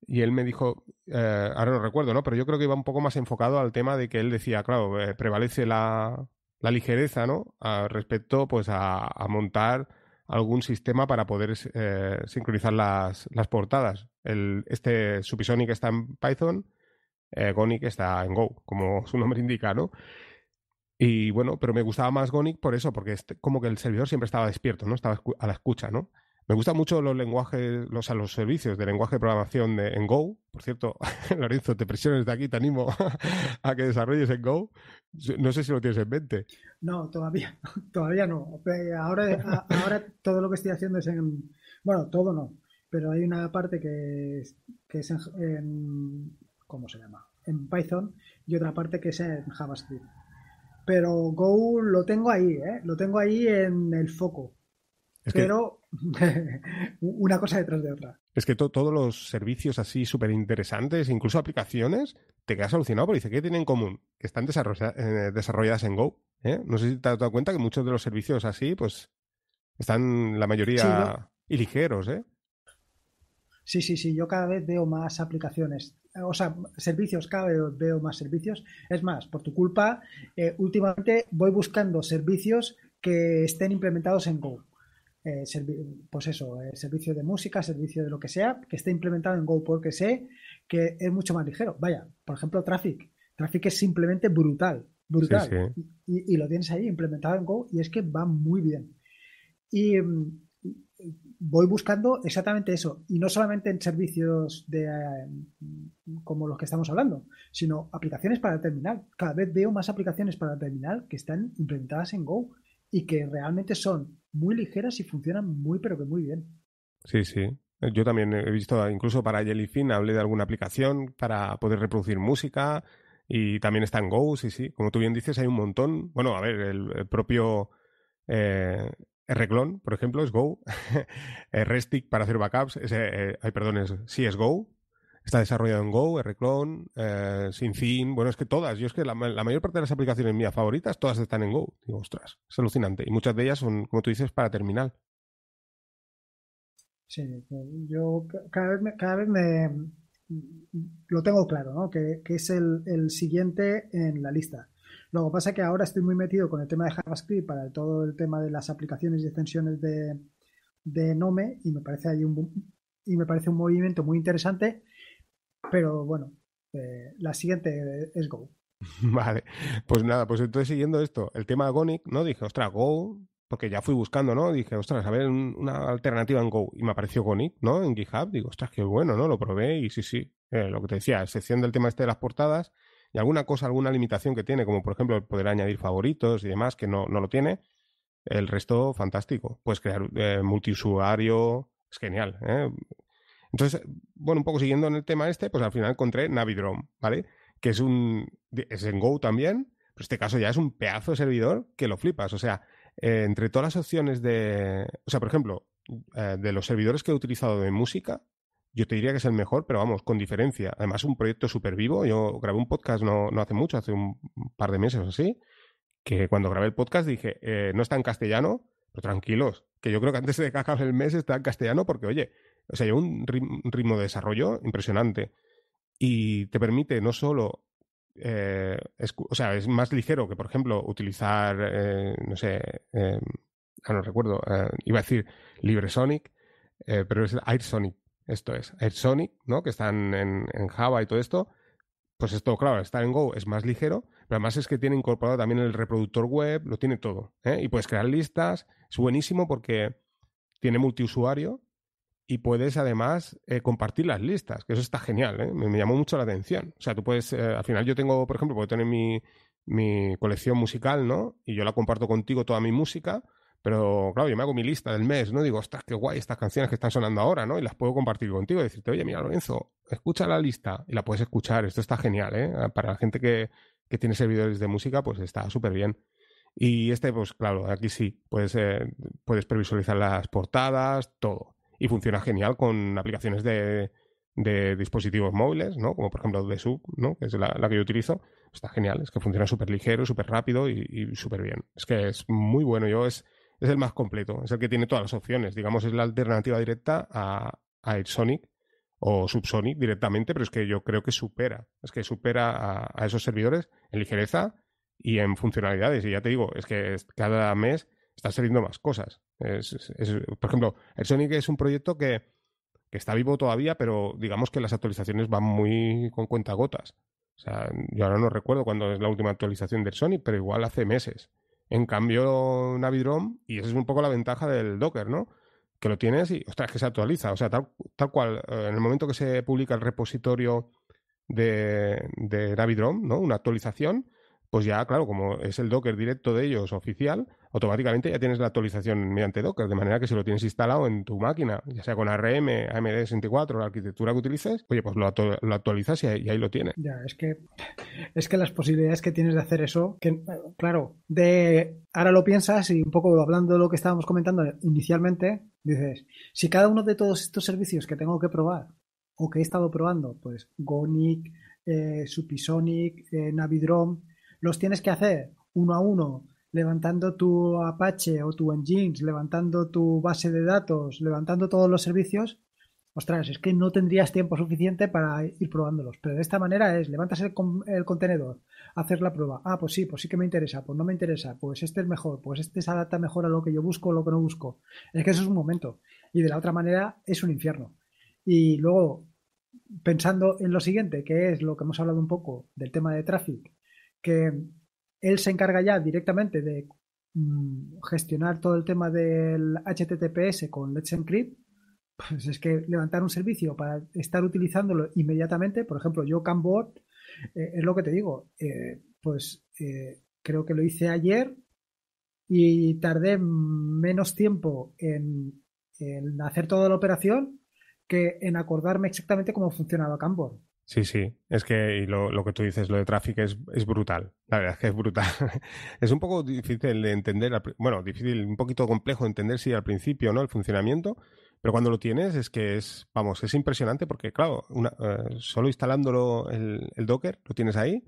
y él me dijo, eh, ahora no recuerdo, ¿no? Pero yo creo que iba un poco más enfocado al tema de que él decía, claro, eh, prevalece la, ligereza, ¿no? A, ah, respecto, pues, a, montar algún sistema para poder eh, sincronizar las, las portadas. El, este Supisonic está en Python, Gonic está en Go, como [LAUGHS] su nombre indica, ¿no? Y bueno, pero me gustaba más Gonic por eso, porque este, como que el servidor siempre estaba despierto, ¿no? Estaba a la escucha, ¿no? Me gustan mucho los lenguajes, los, sea, los servicios de lenguaje de programación de, en Go. Por cierto, [LAUGHS] Lorenzo, te presiones de aquí, te animo [LAUGHS] a que desarrolles en Go. No sé si lo tienes en mente. No, todavía, [LAUGHS] todavía no. Ahora, ahora todo lo que estoy haciendo es en... Bueno, todo no, pero hay una parte que es, que en, ¿Cómo se llama? En Python y otra parte que es en JavaScript. Pero Go lo tengo ahí, ¿eh? Lo tengo ahí en el foco. [LAUGHS] una cosa detrás de otra. Es que todos los servicios así súper interesantes, incluso aplicaciones, te quedas solucionado porque dice, ¿qué tienen en común? Que están eh, desarrolladas en Go. ¿eh? No sé si te has dado cuenta que muchos de los servicios así, pues, están la mayoría y ligeros, ¿eh? Sí, sí, sí, yo cada vez veo más aplicaciones, o sea, servicios, cada vez veo más servicios. Es más, por tu culpa, últimamente voy buscando servicios que estén implementados en Go eh, pues eso, el eh, servicio de música, servicio de lo que sea, que esté implementado en Go porque sé que es mucho más ligero. Vaya, por ejemplo, Traffic. Traffic es simplemente brutal, brutal. Y, lo tienes ahí implementado en Go y es que va muy bien. Y mm, voy buscando exactamente eso. Y no solamente en servicios de, eh, como los que estamos hablando, sino aplicaciones para el terminal. Cada vez veo más aplicaciones para el terminal que están implementadas en Go y que realmente son muy ligeras y funcionan muy, pero que muy bien. Sí, sí. Yo también he visto, incluso para Jellyfin, hablé de alguna aplicación para poder reproducir música y también están en Go, sí, sí. Como tú bien dices, hay un montón. Bueno, a ver, el, propio eh, clone por ejemplo, es Go. [LAUGHS] Eh, Restic para hacer backups, eh, eh, ay, perdón, es, sí, es Go. Está desarrollado en Go, Rclone, eh, SinFin, bueno, es que todas. Yo es que la, mayor parte de las aplicaciones mías favoritas, todas están en Go. Digo, ostras, es alucinante. Y muchas de ellas son, como tú dices, para terminal. Sí, yo cada vez, me, cada vez me lo tengo claro, ¿no? Que, es el, siguiente en la lista. Lo que pasa es que ahora estoy muy metido con el tema de JavaScript para todo el tema de las aplicaciones y extensiones de, de Nome y me parece ahí un y me parece un movimiento muy interesante pero bueno, eh, la siguiente es Go. [LAUGHS] Vale, pues nada, pues entonces siguiendo esto, el tema Gonic, ¿no? Dije, ostras, Go, porque ya fui buscando, ¿no? Dije, ostras, a ver, una alternativa en Go. Y me apareció Gonic, ¿no? En GitHub. Digo, ostras, qué bueno, ¿no? Lo probé y sí, sí. Eh, lo que te decía, excepción del tema este de las portadas y alguna cosa, alguna limitación que tiene, como por ejemplo poder añadir favoritos y demás, que no, lo tiene. El resto, fantástico. Puedes crear eh, multiusuario, es genial, ¿eh? Entonces, bueno, un poco siguiendo en el tema este, pues al final encontré Navidrome, ¿vale? Que es un. Es en Go también, pero este caso ya es un pedazo de servidor que lo flipas. O sea, eh, entre todas las opciones de. O sea, por ejemplo, eh, de los servidores que he utilizado de música, yo te diría que es el mejor, pero vamos, con diferencia. Además, un proyecto súper vivo. Yo grabé un podcast no, no hace mucho, hace un par de meses o así, que cuando grabé el podcast dije, eh, no está en castellano, pero tranquilos, que yo creo que antes de que [LAUGHS] acabe el mes está en castellano porque, oye, o sea, lleva un ritmo de desarrollo impresionante y te permite no solo eh, o sea, es más ligero que, por ejemplo, utilizar, eh, no sé, em, ah, no recuerdo, eh, iba a decir LibreSonic, pero es AirSonic, esto es, AirSonic, ¿no? Que están en, Java y todo esto. Pues esto, claro, estar en Go es más ligero, pero además es que tiene incorporado también el reproductor web, lo tiene todo. Y puedes crear listas, es buenísimo porque tiene multiusuario, y puedes además eh, compartir las listas, que eso está genial, ¿eh? me, llamó mucho la atención. O sea, tú puedes, eh, al final yo tengo, por ejemplo, puedo tener mi, colección musical, ¿no? Y yo la comparto contigo toda mi música, pero claro, yo me hago mi lista del mes, ¿no? Digo, ostras, qué guay estas canciones que están sonando ahora, ¿no? Y las puedo compartir contigo, y decirte, oye, mira, Lorenzo, escucha la lista y la puedes escuchar, esto está genial, ¿eh? Ah, para la gente que, tiene servidores de música, pues está súper bien. Y este, pues claro, aquí sí, puedes, eh, puedes previsualizar las portadas, todo y funciona genial con aplicaciones de, de dispositivos móviles, ¿no? Como por ejemplo D-Sub, ¿no? Que es la, que yo utilizo. Está genial, es que funciona súper ligero, súper rápido y, súper bien. Es que es muy bueno. Yo es, es el más completo, es el que tiene todas las opciones. Digamos, es la alternativa directa a, a AirSonic o Subsonic directamente, pero es que yo creo que supera. Es que supera a, a esos servidores en ligereza y en funcionalidades. Y ya te digo, es que cada mes está saliendo más cosas. Es, por ejemplo, el Sonic es un proyecto que, está vivo todavía, pero digamos que las actualizaciones van muy con cuentagotas. O sea, yo ahora no recuerdo cuándo es la última actualización del Sonic, pero igual hace meses. En cambio, Navidrom, y esa es un poco la ventaja del Docker, ¿no? Que lo tienes y, ostras, que se actualiza. O sea, tal, tal cual, eh, en el momento que se publica el repositorio de, de Navidrom, ¿no? Una actualización, pues ya, claro, como es el Docker directo de ellos oficial, automáticamente ya tienes la actualización mediante Docker, de manera que si lo tienes instalado en tu máquina, ya sea con ARM, AMD64, la arquitectura que utilices, oye, pues lo, actualizas y ahí, lo tienes. Ya, es que, es que las posibilidades que tienes de hacer eso, que claro, de ahora lo piensas y un poco hablando de lo que estábamos comentando inicialmente, dices, si cada uno de todos estos servicios que tengo que probar o que he estado probando, pues Gonic, eh, Supisonic, eh, los tienes que hacer uno a uno, levantando tu Apache o tu Engines, levantando tu base de datos, levantando todos los servicios, ostras, es que no tendrías tiempo suficiente para ir probándolos. Pero de esta manera es, levantas el, el contenedor, hacer la prueba. Ah, pues sí, pues sí que me interesa, pues no me interesa, pues este es mejor, pues este se adapta mejor a lo que yo busco o lo que no busco. Es que eso es un momento. Y de la otra manera es un infierno. Y luego, pensando en lo siguiente, que es lo que hemos hablado un poco del tema de tráfico que él se encarga ya directamente de mm, gestionar todo el tema del HTTPS con Let's Encrypt, pues es que levantar un servicio para estar utilizándolo inmediatamente, por ejemplo, yo Cambot, eh, es lo que te digo, eh, pues eh, creo que lo hice ayer y tardé menos tiempo en, hacer toda la operación que en acordarme exactamente cómo funcionaba Cambot Sí, sí, es que lo, lo, que tú dices, lo de tráfico es, brutal, la verdad es que es brutal. [LAUGHS] es un poco difícil de entender, bueno, difícil, un poquito complejo entender si al principio, ¿no? El funcionamiento, pero cuando lo tienes es que es, vamos, es impresionante porque, claro, eh, solo instalándolo el, el, Docker, lo tienes ahí,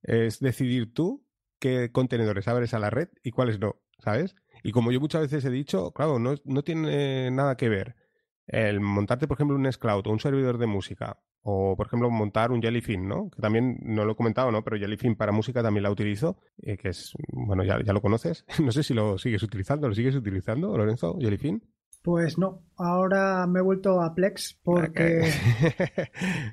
es decidir tú qué contenedores abres a la red y cuáles no, ¿sabes? Y como yo muchas veces he dicho, claro, no tiene nada que ver el montarte, por ejemplo, un Scloud o un servidor de música, o por ejemplo, montar un Jellyfin, ¿no? Que también no lo he comentado, ¿no? Pero Jellyfin para música también la utilizo, eh, que es, bueno, ya, lo conoces. [LAUGHS] no sé si lo sigues utilizando, ¿lo sigues utilizando, Lorenzo, Jellyfin? Pues no, ahora me he vuelto a Plex ah, porque. [LAUGHS]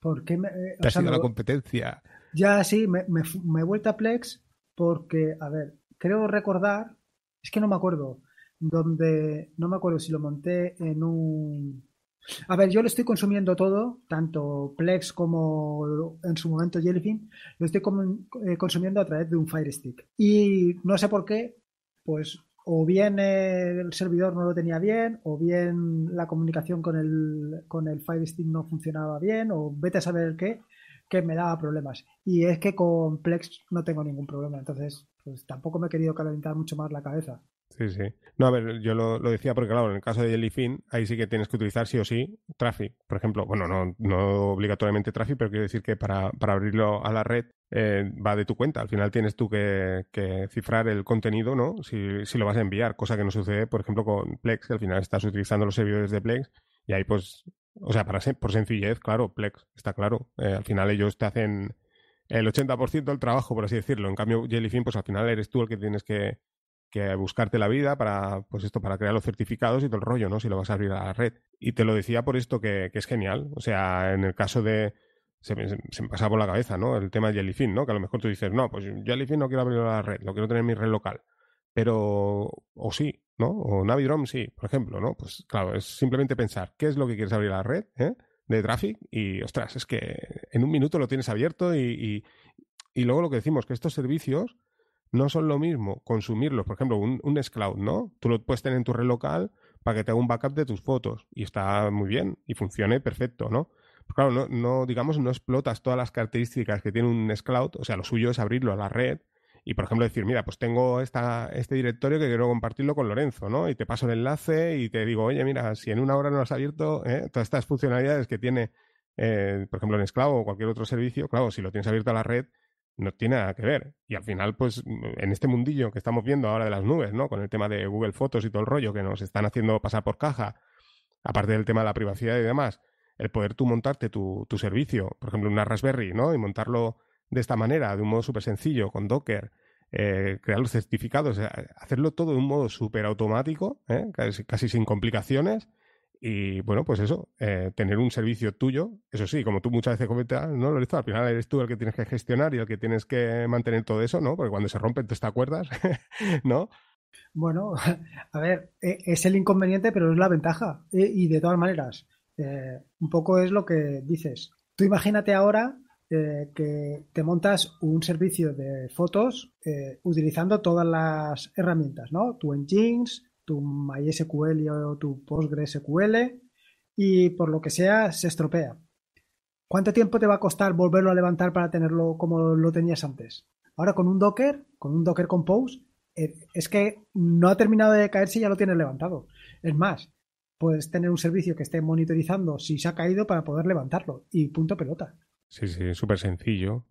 porque me, eh, ha sido la competencia. Ya sí, me he vuelto a Plex porque, a ver, creo recordar, es que no me acuerdo, donde no me acuerdo si lo monté en un... A ver, yo lo estoy consumiendo todo, tanto Plex como en su momento Jellyfin, lo estoy eh, consumiendo a través de un Fire Stick. Y no sé por qué, pues o bien el servidor no lo tenía bien, o bien la comunicación con el, con el Fire Stick no funcionaba bien, o vete a saber qué, que me daba problemas. Y es que con Plex no tengo ningún problema, entonces pues tampoco me he querido calentar mucho más la cabeza. Sí, sí. No, a ver, yo lo, decía porque, claro, en el caso de Jellyfin, ahí sí que tienes que utilizar sí o sí Traffic. Por ejemplo, bueno, no, no obligatoriamente Traffic, pero quiero decir que para, para abrirlo a la red eh, va de tu cuenta. Al final tienes tú que, que cifrar el contenido, ¿no? Si, si, lo vas a enviar, cosa que no sucede, por ejemplo, con Plex, que al final estás utilizando los servidores de Plex y ahí, pues, o sea, para por sencillez, claro, Plex, está claro. Eh, al final ellos te hacen el 80% del trabajo, por así decirlo. En cambio, Jellyfin, pues al final eres tú el que tienes que que buscarte la vida para, pues esto, para crear los certificados y todo el rollo, ¿no? Si lo vas a abrir a la red. Y te lo decía por esto que, es genial. O sea, en el caso de, se me, se pasaba por la cabeza, ¿no? El tema de Jellyfin, ¿no? Que a lo mejor tú dices, no, pues Jellyfin no quiero abrirlo a la red, lo quiero tener en mi red local. Pero, o sí, ¿no? O Navidrom sí, por ejemplo, ¿no? Pues claro, es simplemente pensar qué es lo que quieres abrir a la red eh? de tráfico y, ostras, es que en un minuto lo tienes abierto y, y, luego lo que decimos, que estos servicios no son lo mismo consumirlos. Por ejemplo, un, un Scloud, ¿no? Tú lo puedes tener en tu red local para que te haga un backup de tus fotos y está muy bien y funcione perfecto, ¿no? claro, no, no, digamos, no explotas todas las características que tiene un Scloud, o sea, lo suyo es abrirlo a la red y, por ejemplo, decir, mira, pues tengo este directorio que quiero compartirlo con Lorenzo, ¿no? Y te paso el enlace y te digo, oye, mira, si en una hora no has abierto ¿eh? todas estas funcionalidades que tiene, eh, por ejemplo, en Scloud o cualquier otro servicio, claro, si lo tienes abierto a la red, no tiene nada que ver. Y al final, pues, mm, en este mundillo que estamos viendo ahora de las nubes, ¿no? Con el tema de Google Fotos y todo el rollo que nos están haciendo pasar por caja, aparte del tema de la privacidad y demás, el poder tú montarte tu, servicio, por ejemplo, una Raspberry, ¿no? Y montarlo de esta manera, de un modo súper sencillo, con Docker, eh, crear los certificados, eh, hacerlo todo de un modo súper automático, ¿eh? casi sin complicaciones, y bueno, pues eso, eh, tener un servicio tuyo, eso sí, como tú muchas veces comentas, ¿no, Lorenzo? Al final eres tú el que tienes que gestionar y el que tienes que mantener todo eso, ¿no? Porque cuando se rompen te acuerdas, [LAUGHS] ¿no? Bueno, [LAUGHS] a ver, e-, es el inconveniente, pero es la ventaja. E-, y de todas maneras, eh, un poco es lo que dices. Tú imagínate ahora eh, que te montas un servicio de fotos utilizando todas las herramientas, ¿no? Tu Engines, tu MySQL o tu PostgreSQL y por lo que sea se estropea. ¿Cuánto tiempo te va a costar volverlo a levantar para tenerlo como lo tenías antes? Ahora con un Docker, con un Docker Compose, eh, es que no ha terminado de caer si ya lo tienes levantado. Es más, puedes tener un servicio que esté monitorizando si se ha caído para poder levantarlo y punto pelota. Sí, sí, súper sencillo.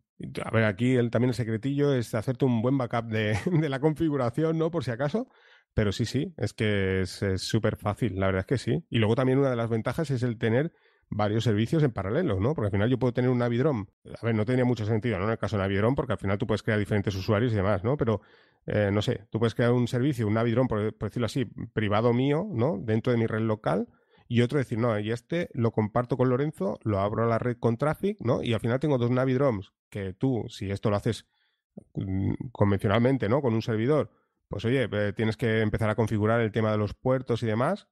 A ver, aquí también el secretillo es hacerte un buen backup de, [LAUGHS] de, la configuración, ¿no? Por si acaso. Pero sí, sí, es que es súper fácil, la verdad es que sí. Y luego también una de las ventajas es el tener varios servicios en paralelo, ¿no? Porque al final yo puedo tener un Navidrom. A ver, no tenía mucho sentido, ¿no? En el caso de Navidrom, porque al final tú puedes crear diferentes usuarios y demás, ¿no? Pero, eh, no sé, tú puedes crear un servicio, un Navidrom, por, por, decirlo así, privado mío, ¿no? Dentro de mi red local. Y otro decir, no, y este lo comparto con Lorenzo, lo abro a la red con Traffic, ¿no? Y al final tengo dos Navidroms que tú, si esto lo haces mm, convencionalmente, ¿no? Con un servidor, pues oye, eh, tienes que empezar a configurar el tema de los puertos y demás,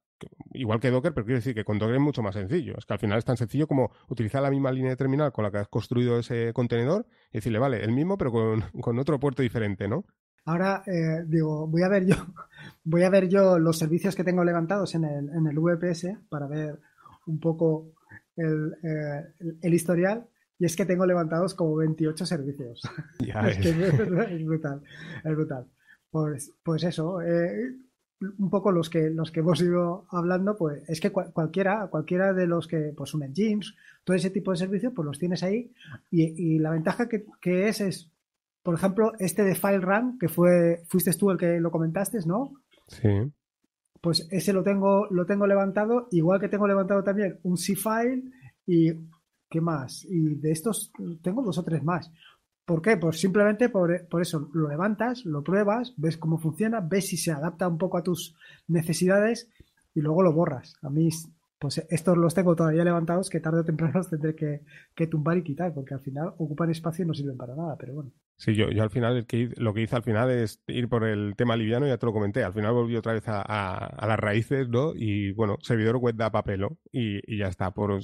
igual que Docker, pero quiero decir que con Docker es mucho más sencillo. Es que al final es tan sencillo como utilizar la misma línea de terminal con la que has construido ese contenedor y decirle, vale, el mismo, pero con, [LAUGHS] otro puerto diferente, ¿no? Ahora eh, digo, voy a ver yo, [LAUGHS] voy a ver yo los servicios que tengo levantados en el, en el VPS para ver un poco eh, el, historial. Y es que tengo levantados como 28 servicios. [LAUGHS] es, brutal, es brutal. Pues, pues, eso, eh, un poco los que, los que hemos ido hablando, pues es que cualquiera, cualquiera de los que, pues un todo ese tipo de servicios, pues los tienes ahí. Y, la ventaja que, es es, por ejemplo, este de file Run, que fue, fuiste tú el que lo comentaste, ¿no? Sí. Pues ese lo tengo, lo tengo levantado, igual que tengo levantado también un C-File y ¿qué más? Y de estos tengo dos o tres más. ¿Por qué? Pues simplemente por, eso lo levantas, lo pruebas, ves cómo funciona, ves si se adapta un poco a tus necesidades y luego lo borras. A mí, pues estos los tengo todavía levantados que tarde o temprano los tendré que, tumbar y quitar porque al final ocupan espacio y no sirven para nada, pero bueno. Sí, yo, yo al final lo que hice al final es ir por el tema liviano, ya te lo comenté, al final volví otra vez a, las raíces, ¿no? Y bueno, servidor web da papel, y, y ya está. Por,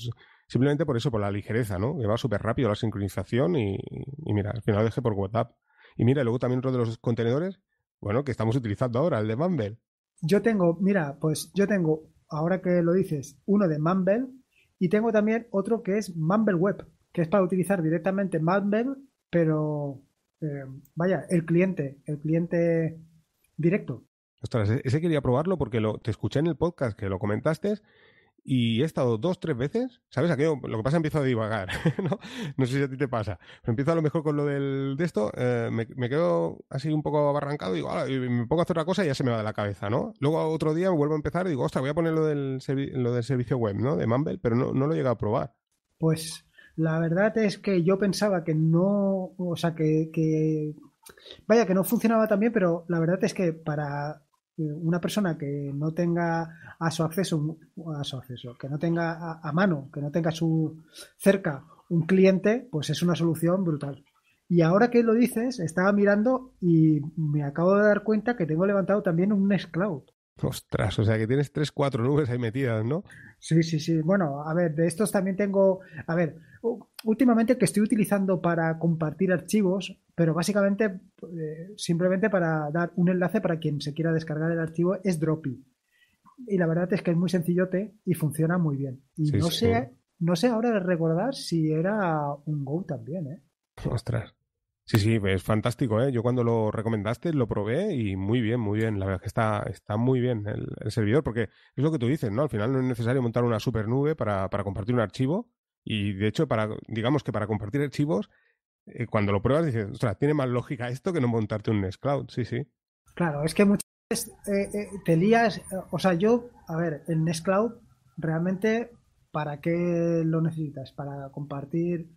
Simplemente por eso, por la ligereza, ¿no? Que va súper rápido la sincronización y, mira, al final lo dejé por WhatsApp. Y mira, luego también otro de los contenedores, bueno, que estamos utilizando ahora, el de Mumble. Yo tengo, mira, pues yo tengo, ahora que lo dices, uno de Mumble y tengo también otro que es Mumble Web, que es para utilizar directamente Mumble, pero eh, vaya, el cliente, el cliente directo. Ostras, e-, ese quería probarlo porque lo, te escuché en el podcast que lo comentaste y he estado dos, tres veces, ¿sabes? Aquello, lo que pasa, es empiezo a divagar, [LAUGHS] ¿no? No sé si a ti te pasa, pero empiezo a lo mejor con lo del, de esto, eh, me, quedo así un poco abarrancado, digo, me pongo a hacer otra cosa y ya se me va de la cabeza, ¿no? Luego otro día vuelvo a empezar y digo, ostras, voy a poner lo del, del servicio web, ¿no? De Mumble, pero no, lo he llegado a probar. Pues la verdad es que yo pensaba que no, o sea, que, que, vaya, que no funcionaba tan bien, pero la verdad es que para una persona que no tenga a su acceso, a su acceso, que no tenga a, mano, que no tenga su cerca un cliente, pues es una solución brutal. Y ahora que lo dices, estaba mirando y me acabo de dar cuenta que tengo levantado también un Nextcloud. Ostras, o sea que tienes tres, cuatro nubes ahí metidas, ¿no? Sí, sí, sí. Bueno, a ver, de estos también tengo. A ver, últimamente que estoy utilizando para compartir archivos, pero básicamente, eh, simplemente para dar un enlace para quien se quiera descargar el archivo, es Dropy Y la verdad es que es muy sencillote y funciona muy bien. Y no, Sé, no sé ahora de recordar si era un Go también, ¿eh? Ostras. Sí, sí, es fantástico, ¿eh? Yo cuando lo recomendaste lo probé y muy bien, muy bien. La verdad es que está, está muy bien el, servidor porque es lo que tú dices, ¿no? Al final no es necesario montar una supernube para, para compartir un archivo y de hecho para, digamos que para compartir archivos eh, cuando lo pruebas dices, sea, tiene más lógica esto que no montarte un Nest sí, sí. Claro, es que muchas veces eh, eh, te lías, o sea, yo, a ver, el Nest realmente, ¿para qué lo necesitas? Para compartir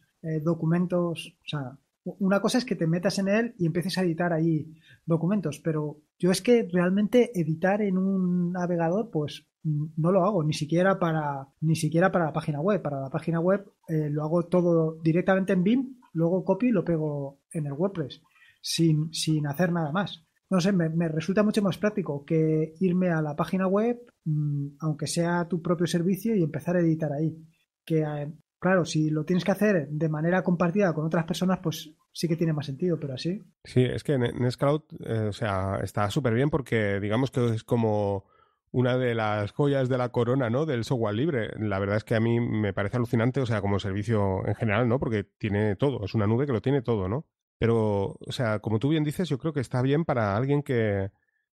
documentos, o sea, una cosa es que te metas en él y empieces a editar ahí documentos, pero yo es que realmente editar en un navegador, pues mm, no lo hago, ni siquiera para, ni siquiera para la página web. Para la página web lo hago todo directamente en BIM luego copio y lo pego en el WordPress, sin, hacer nada más. No sé, me, resulta mucho más práctico que irme a la página web, mm, aunque sea tu propio servicio, y empezar a editar ahí. Que, eh, claro, si lo tienes que hacer de manera compartida con otras personas, pues sí que tiene más sentido, pero así. Sí, es que en eh, o sea, está súper bien porque digamos que es como una de las joyas de la corona, ¿no? Del software libre. La verdad es que a mí me parece alucinante, o sea, como servicio en general, ¿no? Porque tiene todo, es una nube que lo tiene todo, ¿no? Pero, o sea, como tú bien dices, yo creo que está bien para alguien que,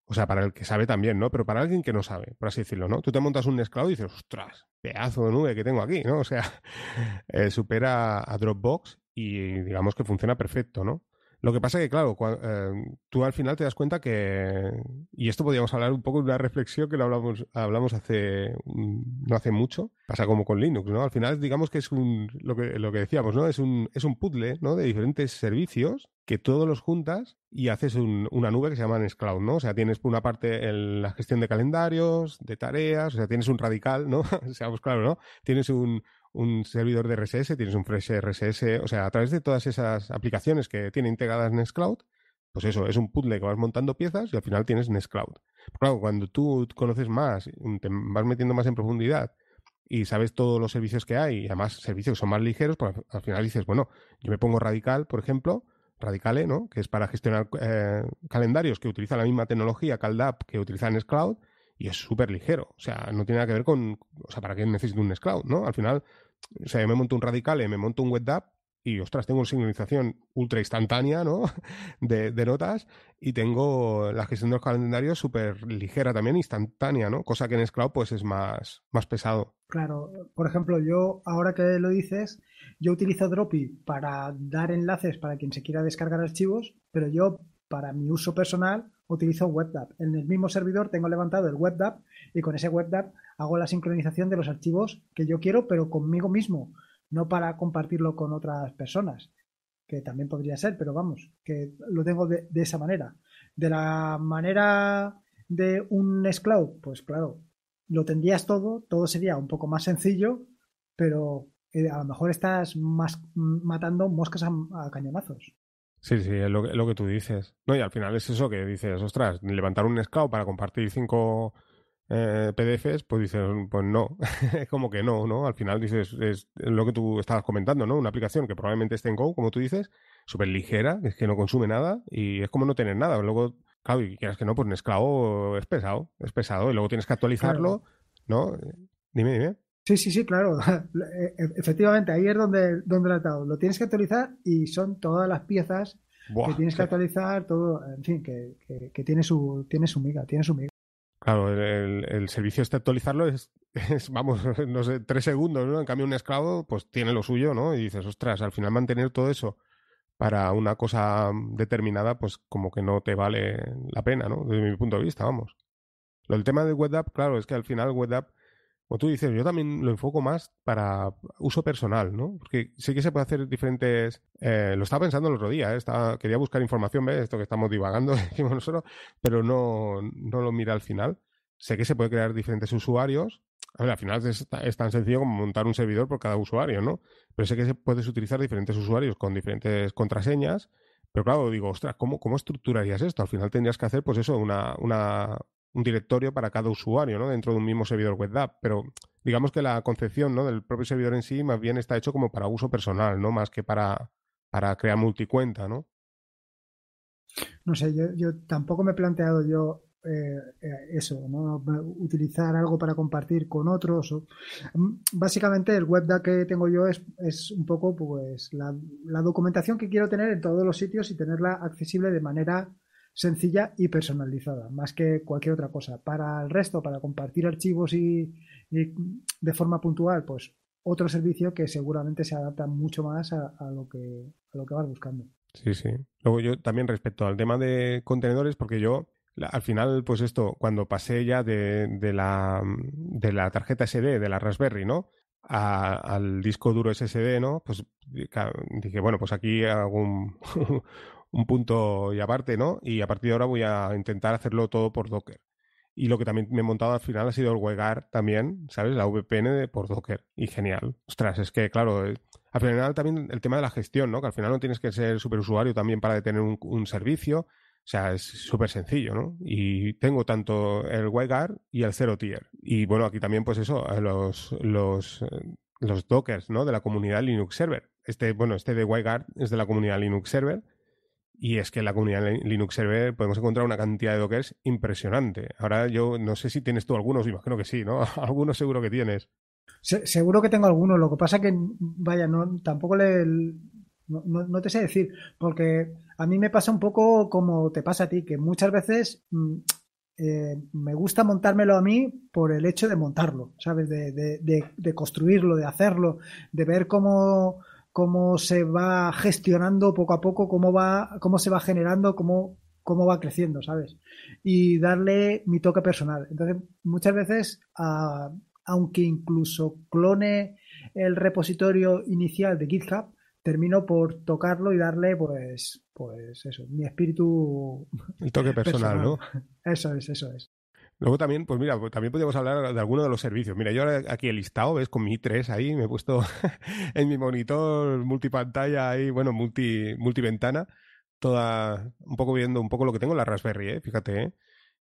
o sea, para el que sabe también, ¿no? Pero para alguien que no sabe, por así decirlo, ¿no? Tú te montas un esclavo y dices, ostras, pedazo de nube que tengo aquí, ¿no? [LAUGHS] O sea, eh, supera a Dropbox y digamos que funciona perfecto, ¿no? Lo que pasa que, claro, eh, tú al final te das cuenta que, y esto podríamos hablar un poco de una reflexión que lo hablamos, hablamos hace, mm, no hace mucho, pasa como con Linux, ¿no? Al final, digamos que es un, lo que, lo que decíamos, ¿no? Es un, es un puzzle, ¿no? De diferentes servicios que todos los juntas y haces un, una nube que se llama Nextcloud, ¿no? O sea, tienes por una parte la gestión de calendarios, de tareas, o sea, tienes un radical, ¿no? [LAUGHS] Seamos claros, ¿no? Tienes un, un servidor de RSS, tienes un Fresh RSS, o sea, a través de todas esas aplicaciones que tiene integradas Nextcloud, pues eso, es un puzzle que vas montando piezas y al final tienes Nextcloud. claro, cuando tú conoces más, mm, te vas metiendo más en profundidad y sabes todos los servicios que hay, y además servicios que son más ligeros, pues al final dices, bueno, yo me pongo Radical, por ejemplo, Radicale, ¿eh? ¿no? Que es para gestionar eh, calendarios que utiliza la misma tecnología CalDAP que utiliza Nextcloud, y es súper ligero. O sea, no tiene nada que ver con, o sea, ¿para qué necesito un Nextcloud, no? Al final, o sea, yo me monto un radical y me monto un web app y, ostras, tengo una sincronización ultra instantánea, ¿no? [LAUGHS] De, notas y tengo la gestión de los calendarios súper ligera también, instantánea, ¿no? Cosa que en Nextcloud, pues, es más, más pesado. Claro. Por ejemplo, yo, ahora que lo dices, yo utilizo Dropy para dar enlaces para quien se quiera descargar archivos, pero yo para mi uso personal utilizo WebDAV. En el mismo servidor tengo levantado el WebDAV y con ese WebDAV hago la sincronización de los archivos que yo quiero, pero conmigo mismo, no para compartirlo con otras personas, que también podría ser, pero vamos, que lo tengo de, esa manera. De la manera de un Nextcloud, pues claro, lo tendrías todo, todo sería un poco más sencillo, pero eh, a lo mejor estás más, matando moscas a cañonazos. Sí, sí, es lo que, tú dices. No, y al final es eso que dices, ostras, levantar un esclavo para compartir cinco eh, PDFs, pues dices, pues no, [LAUGHS] es como que no, ¿no? Al final dices, es lo que tú estabas comentando, ¿no? Una aplicación que probablemente esté en Go, como tú dices, súper ligera, es que no consume nada y es como no tener nada. Luego, claro, y quieras que no, pues un esclavo es pesado, es pesado y luego tienes que actualizarlo, ¿no? Dime, dime. Sí, sí, sí, claro. [LAUGHS] E, e, efectivamente, ahí es donde, donde lo Lo tienes que actualizar y son todas las piezas que tienes que actualizar, todo, en fin, que, tiene, su, tiene su miga, tiene su miga. Claro, el, servicio este actualizarlo [LAUGHS] es, vamos, no sé, tres segundos, ¿no? En cambio, un esclavo, pues tiene lo suyo, ¿no? Y dices, ostras, al final mantener todo eso para una cosa determinada, pues como que no te vale la pena, ¿no? Desde mi punto de vista, vamos. Lo, el tema de web claro, es que al final web como tú dices, yo también lo enfoco más para uso personal, ¿no? Porque sé que se puede hacer diferentes... Eh, lo estaba pensando el otro día, ¿eh? quería buscar información, ¿ves? Esto que estamos divagando, [LAUGHS] decimos nosotros, pero no, no lo mira al final. Sé que se puede crear diferentes usuarios. A ver, al final es, tan sencillo como montar un servidor por cada usuario, ¿no? Pero sé que se puedes utilizar diferentes usuarios con diferentes contraseñas. Pero claro, digo, ostras, ¿cómo, cómo estructurarías esto? Al final tendrías que hacer, pues eso, una, una un directorio para cada usuario, Dentro de un mismo servidor web Pero digamos que la concepción, Del propio servidor en sí más bien está hecho como para uso personal, ¿no? Más que para, para crear multicuenta, ¿no? No sé, yo, tampoco me he planteado yo eh, eh, eso, ¿no? utilizar algo para compartir con otros. Mm, básicamente el webDAV que tengo yo es, un poco pues la, documentación que quiero tener en todos los sitios y tenerla accesible de manera sencilla y personalizada, más que cualquier otra cosa. Para el resto, para compartir archivos y, de forma puntual, pues otro servicio que seguramente se adapta mucho más a, lo, que, a lo que vas buscando. Sí, sí. Luego yo también respecto al tema de contenedores, porque yo al final, pues esto, cuando pasé ya de, de, la, de la tarjeta SD, de la Raspberry, ¿no? al disco duro SSD, ¿no? Pues dije, bueno, pues aquí hago un, un punto y aparte, ¿no? Y a partir de ahora voy a intentar hacerlo todo por Docker. Y lo que también me he montado al final ha sido el WebGuard también, ¿sabes? La VPN por Docker. Y genial. Ostras, es que claro, eh, al final también el tema de la gestión, ¿no? Que al final no tienes que ser superusuario también para detener un, servicio. O sea, es súper sencillo, ¿no? Y tengo tanto el WebGuard y el cero Tier. Y bueno, aquí también pues eso, los, los, eh, los dockers, ¿no? De la comunidad Linux Server. Este, bueno, este de WebGuard es de la comunidad Linux Server y es que en la comunidad Linux Server podemos encontrar una cantidad de dockers impresionante. Ahora yo no sé si tienes tú algunos, imagino que sí, ¿no? [LAUGHS] Algunos seguro que tienes. seguro que tengo algunos, lo que pasa que, vaya, tampoco le... No, te sé decir, porque a mí me pasa un poco como te pasa a ti, que muchas veces mm, eh, me gusta montármelo a mí por el hecho de montarlo, ¿sabes? de construirlo, de hacerlo, de ver cómo cómo se va gestionando poco a poco, cómo va, cómo se va generando, cómo, cómo va creciendo, ¿sabes? Y darle mi toque personal. Entonces, muchas veces, aunque incluso clone el repositorio inicial de GitHub, termino por tocarlo y darle, pues, pues eso, mi espíritu. El toque personal. ¿no? [LAUGHS] Eso es, eso es. Luego también, pues mira, también podríamos hablar de alguno de los servicios. Mira, yo ahora aquí he listado, ves, con mi i3 ahí, me he puesto [LAUGHS] en mi monitor multipantalla ahí, bueno, multi, multiventana, toda, un poco viendo un poco lo que tengo la Raspberry, ¿eh? fíjate, ¿eh?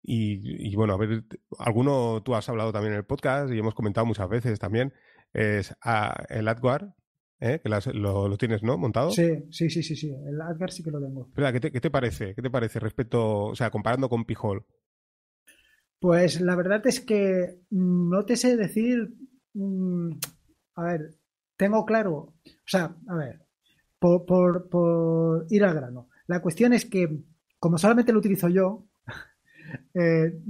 Y, bueno, a ver, alguno tú has hablado también en el podcast y hemos comentado muchas veces también, es ah, el AdGuard, ¿eh? que lo, tienes, ¿no? Montado. Sí, sí, sí, sí, sí. El AdGuard sí que lo tengo. ¿qué ¿qué te parece? ¿Qué te parece respecto, o sea, comparando con Pijol? Pues la verdad es que no te sé decir, mm, a ver, tengo claro, o sea, a ver, por, ir al grano. La cuestión es que, como solamente lo utilizo yo, [LAUGHS] eh,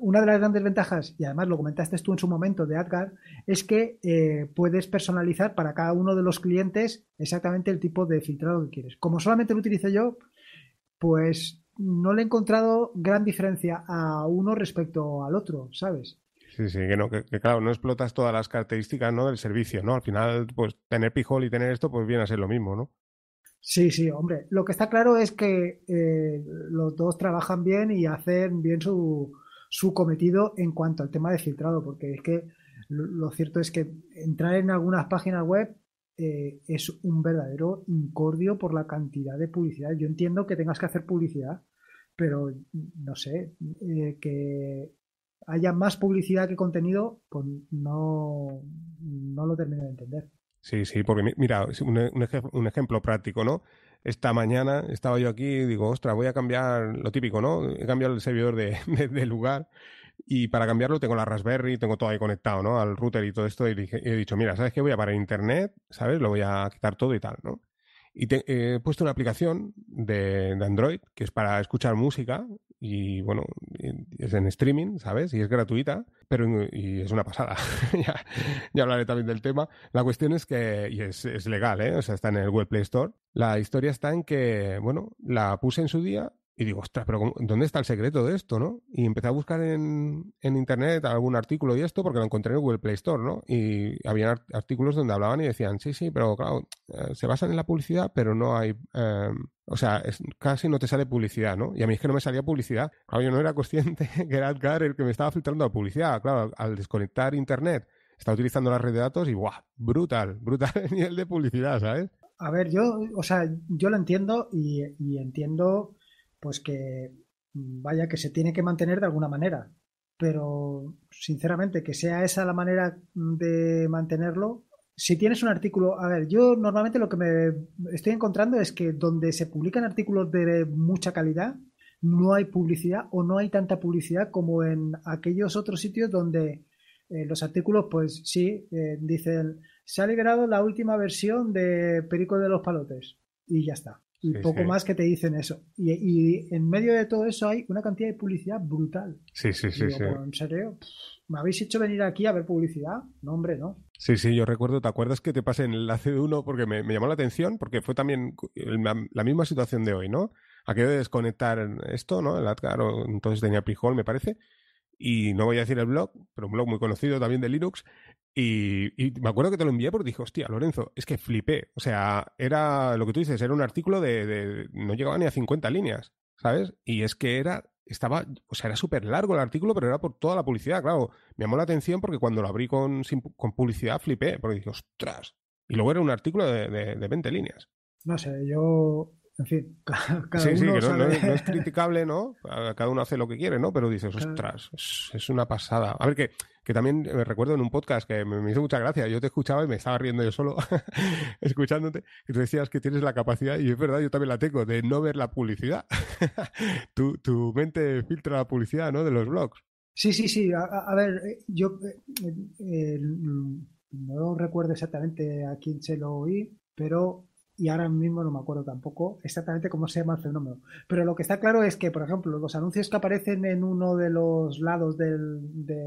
una de las grandes ventajas, y además lo comentaste tú en su momento de Adgar, es que eh, puedes personalizar para cada uno de los clientes exactamente el tipo de filtrado que quieres. Como solamente lo utilizo yo, pues no le he encontrado gran diferencia a uno respecto al otro, ¿sabes? Sí, sí, que, no, que, claro, no explotas todas las características ¿no? del servicio, ¿no? Al final, pues tener pijol y tener esto, pues viene a ser lo mismo, ¿no? Sí, sí, hombre. Lo que está claro es que eh, los dos trabajan bien y hacen bien su, cometido en cuanto al tema de filtrado, porque es que lo cierto es que entrar en algunas páginas web eh, es un verdadero incordio por la cantidad de publicidad. Yo entiendo que tengas que hacer publicidad, pero no sé, eh, que haya más publicidad que contenido, pues no, no lo termino de entender. Sí, sí, porque mira, un, un, ejemplo práctico, ¿no? Esta mañana estaba yo aquí y digo, ostra voy a cambiar lo típico, ¿no? He cambiado el servidor de [LAUGHS] lugar y para cambiarlo tengo la Raspberry, tengo todo ahí conectado, ¿no? Al router y todo esto. Y, he dicho, mira, ¿sabes qué? Voy a parar internet, ¿sabes? Lo voy a quitar todo y tal, ¿no? Y he puesto una aplicación de, de, Android que es para escuchar música y bueno, es en streaming, ¿sabes? Y es gratuita, pero y es una pasada. [LAUGHS] ya, hablaré también del tema. La cuestión es que, y es, es legal, ¿eh? O sea, está en el Web Play Store. La historia está en que, bueno, la puse en su día y digo, ostras, pero ¿dónde está el secreto de esto, no? Y empecé a buscar en, en internet algún artículo y esto, porque lo encontré en Google Play Store, ¿no? Y había artículos donde hablaban y decían, sí, sí, pero claro, eh, se basan en la publicidad, pero no hay, eh, o sea, casi no te sale publicidad, ¿no? Y a mí es que no me salía publicidad. Claro, yo no era consciente [LAUGHS] que era Edgar el que me estaba filtrando la publicidad. Claro, al desconectar internet, estaba utilizando la red de datos y, ¡guau! Brutal, [LAUGHS] brutal el nivel de publicidad, ¿sabes? A ver, yo, o sea, yo lo entiendo y entiendo pues que mm, vaya que se tiene que mantener de alguna manera. Pero sinceramente, que sea esa la manera mm, de mantenerlo. Si tienes un artículo, a ver, yo normalmente lo que me estoy encontrando es que donde se publican artículos de mucha calidad, no hay publicidad o no hay tanta publicidad como en aquellos otros sitios donde eh, los artículos, pues sí, eh, dicen, se ha liberado la última versión de Perico de los Palotes y ya está y poco más que te dicen eso. Y, en medio de todo eso hay una cantidad de publicidad brutal. Sí, sí, sí. sí. Pues, ¿En serio? ¿Me habéis hecho venir aquí a ver publicidad? No, hombre, no. Sí, sí, yo recuerdo, ¿te acuerdas que te pasé en el enlace de uno? Porque me, llamó la atención, porque fue también la misma situación de hoy, ¿no? Aquello de desconectar esto, ¿no? El o entonces tenía Pijol, me parece y no voy a decir el blog, pero un blog muy conocido también de Linux. Y, me acuerdo que te lo envié porque dije, hostia, Lorenzo, es que flipé. O sea, era lo que tú dices, era un artículo de, no llegaba ni a 50 líneas, ¿sabes? Y es que era, estaba, o sea, era súper largo el artículo, pero era por toda la publicidad, claro. Me llamó la atención porque cuando lo abrí con, publicidad flipé, porque dije, ostras. Y luego era un artículo de, de, de 20 líneas. No sé, yo en fin, [LAUGHS] cada, sí, sí, no, es, criticable, ¿no? Cada uno hace lo que quiere, ¿no? Pero dices, ostras, es, una pasada. A ver, que, que también me eh, recuerdo en un podcast que me, hizo mucha gracia. Yo te escuchaba y me estaba riendo yo solo, [LAUGHS] escuchándote, y tú decías que tienes la capacidad, y es verdad, yo también la tengo, de no ver la publicidad. [LAUGHS] tu, mente filtra la publicidad, ¿no? De los blogs. Sí, sí, sí. A, ver, eh, yo eh, no recuerdo exactamente a quién se lo oí, pero y ahora mismo no me acuerdo tampoco exactamente cómo se llama el fenómeno. Pero lo que está claro es que, por ejemplo, los anuncios que aparecen en uno de los lados de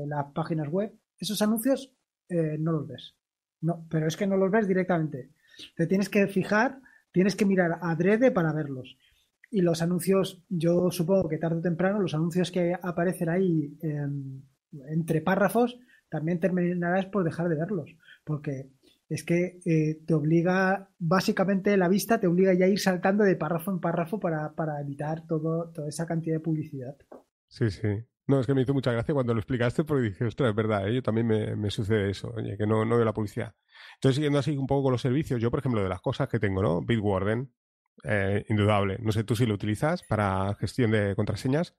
las páginas web, esos anuncios eh, no los ves. No, pero es que no los ves directamente. Te tienes que fijar, tienes que mirar adrede para verlos. Y los anuncios, yo supongo que tarde o temprano, los anuncios que aparecen ahí em, entre párrafos, también terminarás por dejar de verlos. Porque es que eh, te obliga, básicamente la vista te obliga ya a ir saltando de párrafo en párrafo para, para evitar todo, toda esa cantidad de publicidad. Sí, sí. No, es que me hizo mucha gracia cuando lo explicaste porque dije, ostras, es verdad, ¿eh? yo también me, sucede eso, oye, que no, no veo la publicidad. Entonces, siguiendo así un poco con los servicios, yo, por ejemplo, de las cosas que tengo, ¿no? Bitwarden, eh, indudable. No sé tú si lo utilizas para gestión de contraseñas.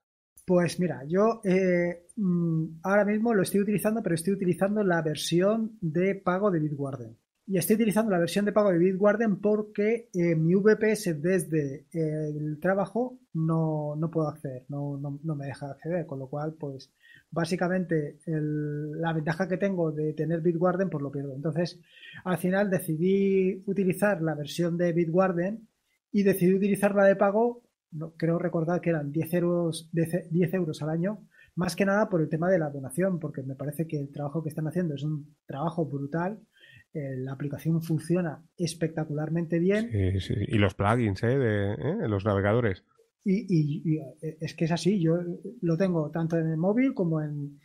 Pues mira, yo eh, mm, ahora mismo lo estoy utilizando, pero estoy utilizando la versión de pago de Bitwarden. Y estoy utilizando la versión de pago de Bitwarden porque eh, mi VPS desde eh, el trabajo no, puedo acceder, no, me deja acceder, con lo cual, pues básicamente la ventaja que tengo de tener Bitwarden, pues lo pierdo. Entonces, al final decidí utilizar la versión de Bitwarden y decidí utilizar la de pago no, creo recordar que eran 10 euros, 10, euros al año, más que nada por el tema de la donación, porque me parece que el trabajo que están haciendo es un trabajo brutal. Eh, la aplicación funciona espectacularmente bien. Y los plugins, ¿eh? De, eh, los navegadores. Y, eh, es que es así, yo lo tengo tanto en el móvil como en,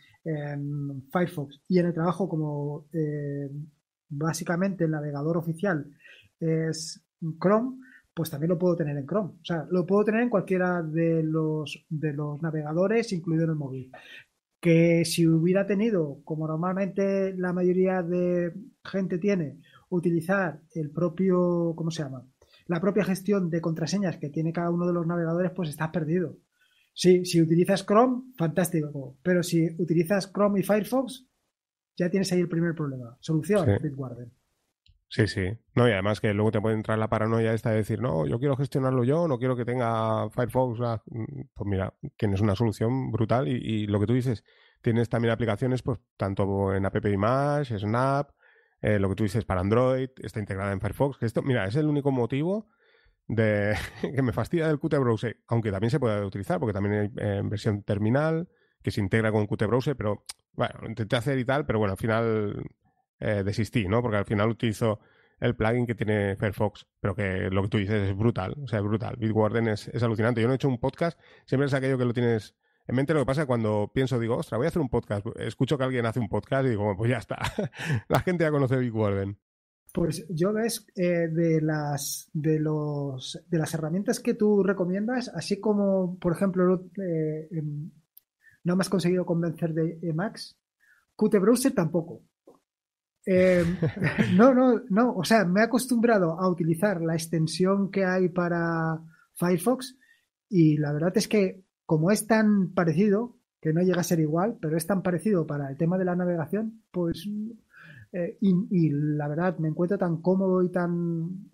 Firefox y en el trabajo como básicamente el navegador oficial es Chrome, pues también lo puedo tener en Chrome. O sea, lo puedo tener en cualquiera de los, de los navegadores, incluido en el móvil. Que si hubiera tenido, como normalmente la mayoría de gente tiene, utilizar el propio, ¿cómo se llama? La propia gestión de contraseñas que tiene cada uno de los navegadores, pues estás perdido. Sí, si utilizas Chrome, fantástico. Pero si utilizas Chrome y Firefox, ya tienes ahí el primer problema. Solución, Bitwarden. Sí, sí. No, y además que luego te puede entrar la paranoia esta de decir, no, yo quiero gestionarlo yo, no quiero que tenga Firefox. Mm, pues mira, tienes una solución brutal y, lo que tú dices, tienes también aplicaciones, pues tanto en App Image, Snap, eh, lo que tú dices para Android, está integrada en Firefox. Que esto, mira, es el único motivo de [LAUGHS] que me fastidia del Qt Browser, aunque también se puede utilizar, porque también hay eh, versión terminal que se integra con Qt Browser, pero bueno, intenté hacer y tal, pero bueno, al final eh, desistí, ¿no? Porque al final utilizo el plugin que tiene Firefox, pero que lo que tú dices es brutal, o sea, es brutal. Bitwarden es, es alucinante. Yo no he hecho un podcast, siempre es aquello que lo tienes en mente. Lo que pasa cuando pienso, digo, ostras voy a hacer un podcast, escucho que alguien hace un podcast y digo, pues ya está, [LAUGHS] la gente ya conoce Bitwarden. Pues yo ves eh, de las de de las herramientas que tú recomiendas, así como por ejemplo eh, em, no me has conseguido convencer de Emacs, Qt Browser tampoco. Eh, [LAUGHS] no, no, no. O sea, me he acostumbrado a utilizar la extensión que hay para Firefox y la verdad es que como es tan parecido, que no llega a ser igual, pero es tan parecido para el tema de la navegación, pues... Eh, y, la verdad me encuentro tan cómodo y tan...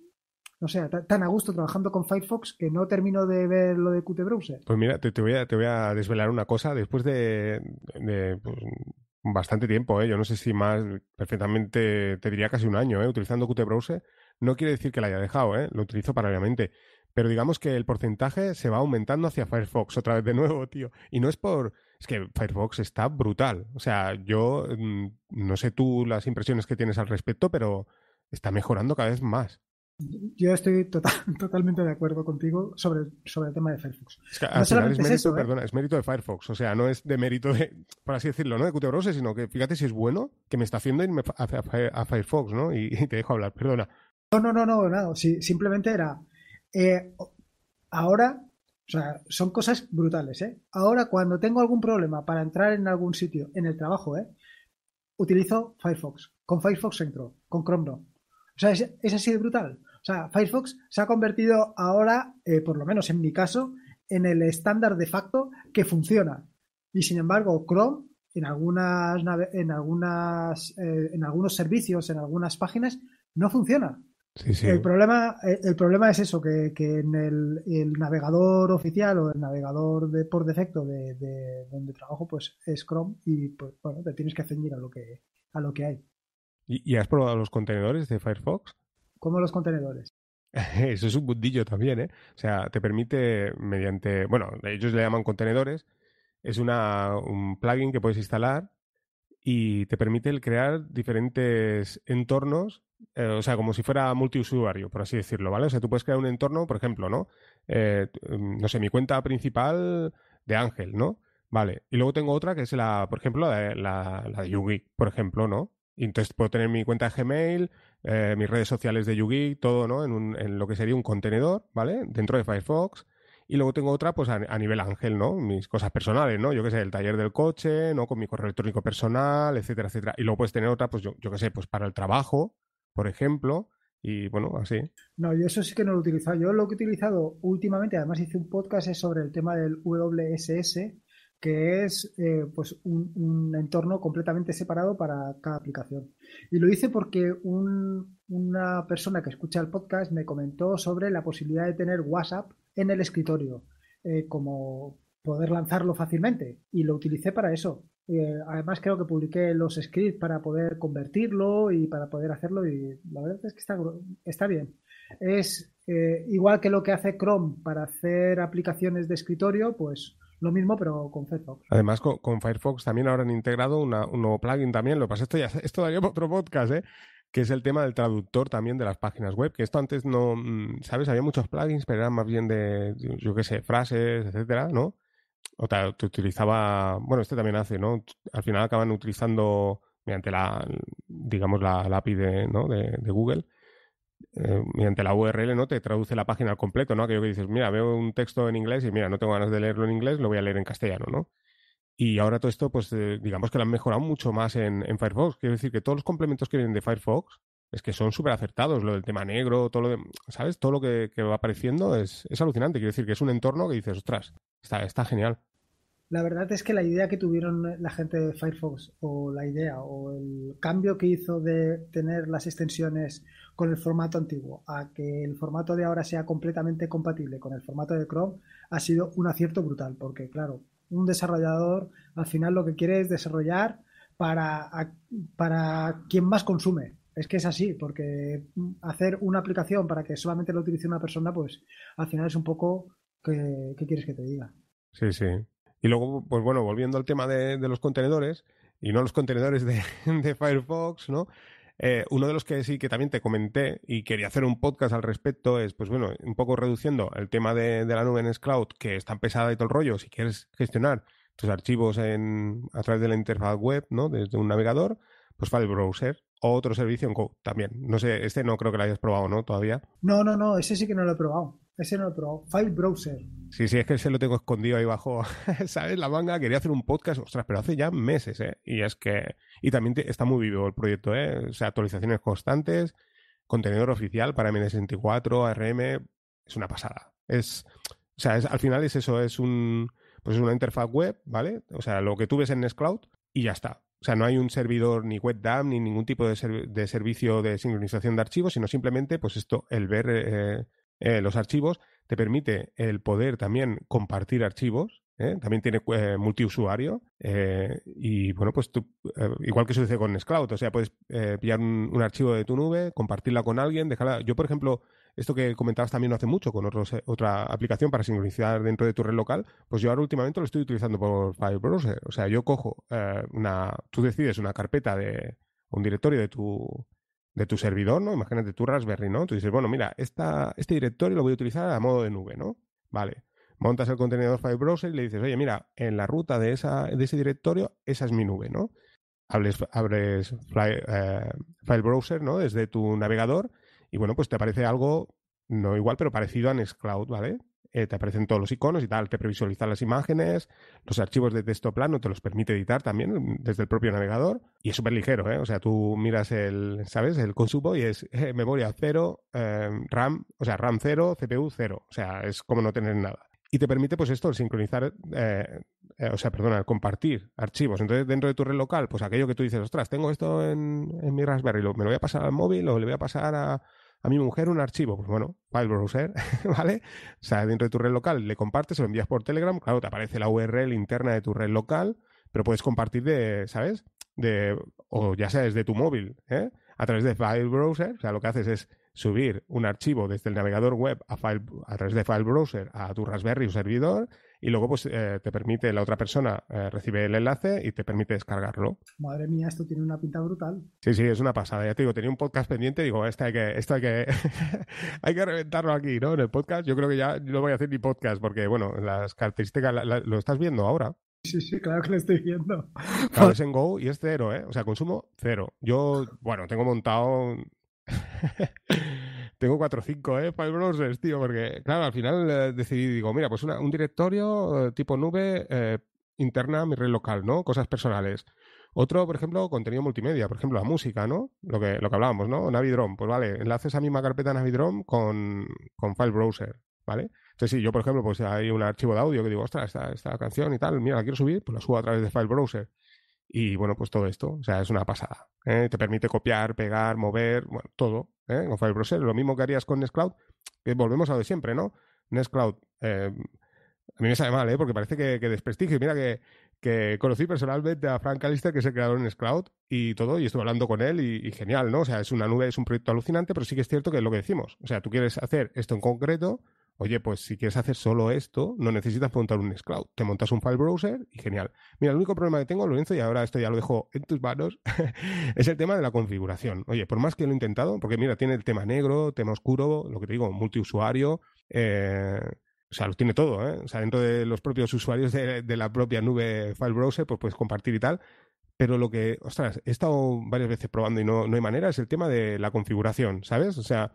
No sé, tan, a gusto trabajando con Firefox que no termino de ver lo de Qt Browser. Pues mira, te, voy, a, te voy a desvelar una cosa. Después de, pues, Bastante tiempo, ¿eh? yo no sé si más, perfectamente, te diría casi un año, ¿eh? utilizando Qt Browser. No quiere decir que la haya dejado, ¿eh? lo utilizo paralelamente. Pero digamos que el porcentaje se va aumentando hacia Firefox otra vez de nuevo, tío. Y no es por. Es que Firefox está brutal. O sea, yo mm, no sé tú las impresiones que tienes al respecto, pero está mejorando cada vez más. Yo estoy [LAUGHS] totalmente de acuerdo contigo sobre, el tema de Firefox. Es que, mérito, de Firefox, o sea, no es de mérito de, por así decirlo, no de Qt sino que fíjate si es bueno que me está haciendo irme a, Firefox, ¿no? Y, te dejo hablar, perdona. No, no, no, no, simplemente era. Eh, ahora, o sea, son cosas brutales, ¿eh? Ahora, cuando tengo algún problema para entrar en algún sitio, en el trabajo, ¿eh? Utilizo Firefox. Con Firefox entro, con Chrome no. O sea, es así de brutal. Firefox se ha convertido ahora, eh, por lo menos en mi caso, en el estándar de facto que funciona. Y sin embargo, Chrome en algunas en algunas eh, en algunos servicios, en algunas páginas no funciona. Sí, sí. El problema eh, el problema es eso que, en el, navegador oficial o el navegador por defecto de, donde trabajo pues es Chrome y pues, bueno te tienes que ceñir a lo que a lo que hay. y has probado los contenedores de Firefox? como los contenedores. [LAUGHS] Eso es un budillo también, ¿eh? O sea, te permite mediante, bueno, ellos le llaman contenedores, es una, un plugin que puedes instalar y te permite el crear diferentes entornos, eh, o sea, como si fuera multiusuario, por así decirlo, ¿vale? O sea, tú puedes crear un entorno, por ejemplo, ¿no? Eh, mm, no sé, mi cuenta principal de Ángel, ¿no? Vale, y luego tengo otra que es la, por ejemplo, la de, la, de Yugi, por ejemplo, ¿no? Y entonces puedo tener mi cuenta de Gmail, eh, mis redes sociales de Yugi, todo, ¿no? En, un, en, lo que sería un contenedor, ¿vale? Dentro de Firefox. Y luego tengo otra, pues a, nivel ángel, ¿no? Mis cosas personales, ¿no? Yo qué sé, el taller del coche, ¿no? Con mi correo electrónico personal, etcétera, etcétera. Y luego puedes tener otra, pues yo, yo sé, pues para el trabajo, por ejemplo. Y bueno, así. No, yo eso sí que no lo he utilizado. Yo lo que he utilizado últimamente, además hice un podcast sobre el tema del WSS, que es eh, pues un, entorno completamente separado para cada aplicación. Y lo hice porque una persona que escucha el podcast me comentó sobre la posibilidad de tener WhatsApp en el escritorio, eh, como poder lanzarlo fácilmente. Y lo utilicé para eso. Eh, además creo que publiqué los scripts para poder convertirlo y para poder hacerlo y la verdad es que está, está bien. Es igual que lo que hace Chrome para hacer aplicaciones de escritorio, pues lo mismo, pero con Firefox. Además, con, Firefox también ahora han integrado un nuevo plugin también. Lo que pasa, esto que esto daría otro podcast, ¿eh? que es el tema del traductor también de las páginas web, que esto antes no, mm, ¿sabes? Había muchos plugins, pero eran más bien de, yo qué sé, frases, etcétera, ¿no? O sea te utilizaba, bueno, este también hace, ¿no? Al final acaban utilizando mediante la, digamos, la, la ¿no? de Google, eh, mediante la URL no te traduce la página al completo, ¿no? Aquello que dices, mira, veo un texto en inglés y mira, no tengo ganas de leerlo en inglés, lo voy a leer en castellano, ¿no? Y ahora todo esto, pues eh, digamos que lo han mejorado mucho más en, Firefox. Quiero decir que todos los complementos que vienen de Firefox es que son súper acertados. Lo del tema negro, todo lo ¿sabes? Todo lo que, va apareciendo es, alucinante. Quiero decir que es un entorno que dices, ostras, está genial. La verdad es que la idea que tuvieron la gente de Firefox, o la idea, o el cambio que hizo de tener las extensiones con el formato antiguo a que el formato de ahora sea completamente compatible con el formato de Chrome ha sido un acierto brutal, porque claro, un desarrollador al final lo que quiere es desarrollar para, para quien más consume. Es que es así, porque hacer una aplicación para que solamente lo utilice una persona, pues al final es un poco que, ¿qué quieres que te diga? Sí, sí. Y luego, pues bueno, volviendo al tema de, los contenedores, y no los contenedores de, [LAUGHS] Firefox, ¿no? Eh, uno de los que sí que también te comenté y quería hacer un podcast al respecto es, pues bueno, un poco reduciendo el tema de, la nube en Cloud, que es tan pesada y todo el rollo, si quieres gestionar tus archivos a través de la interfaz web, ¿no? Desde un navegador, pues vale el browser o otro servicio en también. No sé, este no creo que lo hayas probado, ¿no? Todavía. No, no, no, ese sí que no lo he probado es en otro, File Browser. Sí, sí, es que se lo tengo escondido ahí bajo, [LAUGHS] ¿sabes? La manga, quería hacer un podcast, ostras, pero hace ya meses, ¿eh? Y es que, y también está muy vivo el proyecto, ¿eh? O sea, actualizaciones constantes, contenedor oficial para MD64, ARM, es una pasada. Es, o sea, al final es eso, es un, pues es una interfaz web, ¿vale? O sea, lo que tú ves en Nextcloud y ya está. O sea, no hay un servidor ni WebDAM ni ningún tipo de, servicio de sincronización de archivos, sino simplemente, pues esto, el ver... Eh, eh, los archivos, te permite el poder también compartir archivos, ¿eh? también tiene eh, multiusuario y bueno, pues igual que sucede con Scloud, o sea, puedes pillar un, archivo de tu nube, compartirla con alguien, dejarla... Yo, por ejemplo, esto que comentabas también no hace mucho con otra aplicación para sincronizar dentro de tu red local, pues yo ahora últimamente lo estoy utilizando por File Browser. O sea, yo cojo una, tú decides una carpeta de un directorio de tu, de tu servidor, ¿no? Imagínate tu Raspberry, ¿no? Tú dices, bueno, mira, esta, este directorio lo voy a utilizar a modo de nube, ¿no? Vale. Montas el contenedor File Browser y le dices, oye, mira, en la ruta de, esa, de ese directorio, esa es mi nube, ¿no? Hables, abres eh, File Browser, ¿no? Desde tu navegador y bueno, pues te aparece algo, no igual, pero parecido a Nextcloud, ¿vale? Eh, te aparecen todos los iconos y tal, te previsualiza las imágenes, los archivos de texto plano te los permite editar también mm, desde el propio navegador y es súper ligero, eh. O sea, tú miras el, ¿sabes? El consumo y es eh, memoria cero, em, RAM, o sea, RAM cero, CPU cero, o sea, es como no tener nada. Y te permite, pues esto, sincronizar, o sea, perdona, compartir archivos. Entonces, dentro de tu red local, pues aquello que tú dices, ostras, tengo esto en, mi Raspberry, me lo voy a pasar al móvil o le voy a pasar a, a mi mujer un archivo. Pues bueno, file browser, [LAUGHS] ¿vale? O sea, dentro de tu red local le compartes, lo envías por Telegram, claro, te aparece la URL interna de tu red local, pero puedes compartir de, ¿sabes? De, o ya sea desde tu móvil, ¿eh? A través de file browser, o sea, lo que haces es subir un archivo desde el navegador web a, file, a través de file browser a tu Raspberry o servidor y luego pues eh, te permite, la otra persona eh, recibe el enlace y te permite descargarlo. Madre mía, esto tiene una pinta brutal. Sí, sí, es una pasada. Ya te digo, tenía un podcast pendiente, digo, este hay que, esto hay que, [LAUGHS] hay que reventarlo aquí, ¿no? En el podcast, yo creo que ya no voy a hacer ni podcast porque, bueno, las características lo estás viendo ahora. Sí, sí, claro que lo estoy viendo. Claro, es en Go y es cero, ¿eh? O sea, consumo cero. Yo, bueno, tengo montado... [LAUGHS] tengo cuatro o 5 eh, file browsers, tío, porque, claro, al final eh, decidí, digo, mira, pues una, un directorio eh, tipo nube eh, interna a mi red local, ¿no? Cosas personales. Otro, por ejemplo, contenido multimedia, por ejemplo, la música, ¿no? Lo que, lo que hablábamos, ¿no? Navidrom, pues vale, enlaces a misma carpeta Navidrom con, con file browser, ¿vale? Entonces, si yo, por ejemplo, pues hay un archivo de audio que digo, ostras, esta, esta canción y tal, mira, la quiero subir, pues la subo a través de file browser. Y bueno, pues todo esto, o sea, es una pasada. ¿eh? Te permite copiar, pegar, mover, bueno, todo ¿eh? con File Lo mismo que harías con Nextcloud, que volvemos a lo de siempre, ¿no? Nextcloud, eh, a mí me sale mal, ¿eh? Porque parece que, que desprestigio. Mira que, que, conocí personalmente a Frank Alistair, que se el creador Nest Cloud y todo, y estuve hablando con él y, y, genial, ¿no? O sea, es una nube, es un proyecto alucinante, pero sí que es cierto que es lo que decimos. O sea, tú quieres hacer esto en concreto, Oye, pues si quieres hacer solo esto, no necesitas montar un Nextcloud. Te montas un file browser y genial. Mira, el único problema que tengo, Lorenzo, y ahora esto ya lo dejo en tus manos, [LAUGHS] es el tema de la configuración. Oye, por más que lo he intentado, porque mira, tiene el tema negro, tema oscuro, lo que te digo, multiusuario, eh, o sea, lo tiene todo, ¿eh? O sea, dentro de los propios usuarios de, la propia nube file browser, pues puedes compartir y tal. Pero lo que, ostras, he estado varias veces probando y no, no hay manera, es el tema de la configuración, ¿sabes? O sea,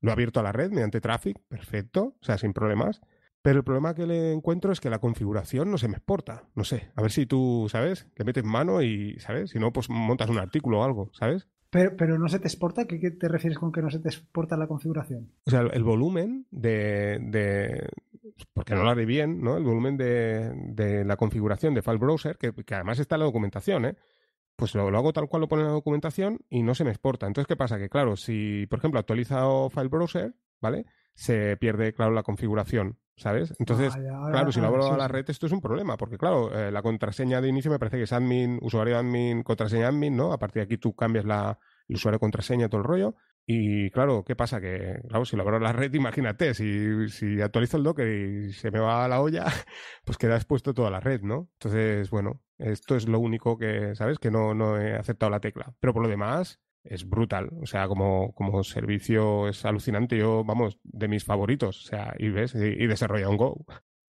lo ha abierto a la red mediante traffic, perfecto, o sea, sin problemas. Pero el problema que le encuentro es que la configuración no se me exporta. No sé, a ver si tú, ¿sabes? Le metes mano y, ¿sabes? Si no, pues montas un artículo o algo, ¿sabes? Pero, pero no se te exporta, ¿qué, te refieres con que no se te exporta la configuración? O sea, el, volumen de, Porque no lo haré bien, ¿no? El volumen de, la configuración de File Browser, que, que además está en la documentación, ¿eh? pues lo, hago tal cual lo pone en la documentación y no se me exporta. Entonces, ¿qué pasa? Que claro, si, por ejemplo, actualizo File Browser, ¿vale? Se pierde, claro, la configuración, ¿sabes? Entonces, claro, si lo hago a la red, esto es un problema, porque claro, eh, la contraseña de inicio me parece que es admin, usuario admin, contraseña admin, ¿no? A partir de aquí tú cambias la, el usuario contraseña, todo el rollo. Y claro, ¿qué pasa? Que, claro, si lo la red, imagínate, si, si actualizo el Docker y se me va a la olla, [LAUGHS] pues queda expuesto toda la red, ¿no? Entonces, bueno, esto es lo único que, ¿sabes? Que no, no he aceptado la tecla. Pero por lo demás, es brutal. O sea, como, servicio es alucinante. Yo, vamos, de mis favoritos. O sea, y ves, y desarrolla un Go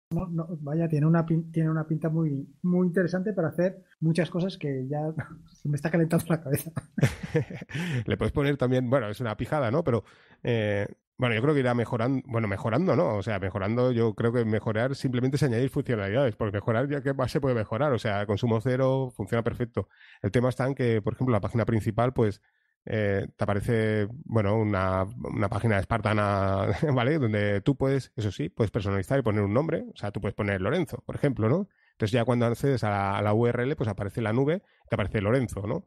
no, vaya, tiene una, tiene una pinta muy, muy interesante para hacer muchas cosas que ya [LAUGHS] se me está calentando la cabeza. [LAUGHS] Le puedes poner también, bueno, es una pijada, ¿no? Pero eh, bueno, yo creo que irá mejorando, bueno, mejorando, ¿no? O sea, mejorando, yo creo que mejorar simplemente es añadir funcionalidades, porque mejorar ya que más se puede mejorar, o sea, consumo cero funciona perfecto. El tema está en que, por ejemplo, la página principal, pues eh, te aparece, bueno, una, una, página espartana, [LAUGHS] ¿vale? Donde tú puedes, eso sí, puedes personalizar y poner un nombre. O sea, tú puedes poner Lorenzo, por ejemplo, ¿no? Entonces ya cuando accedes a la, URL, pues aparece la nube, te aparece Lorenzo, ¿no?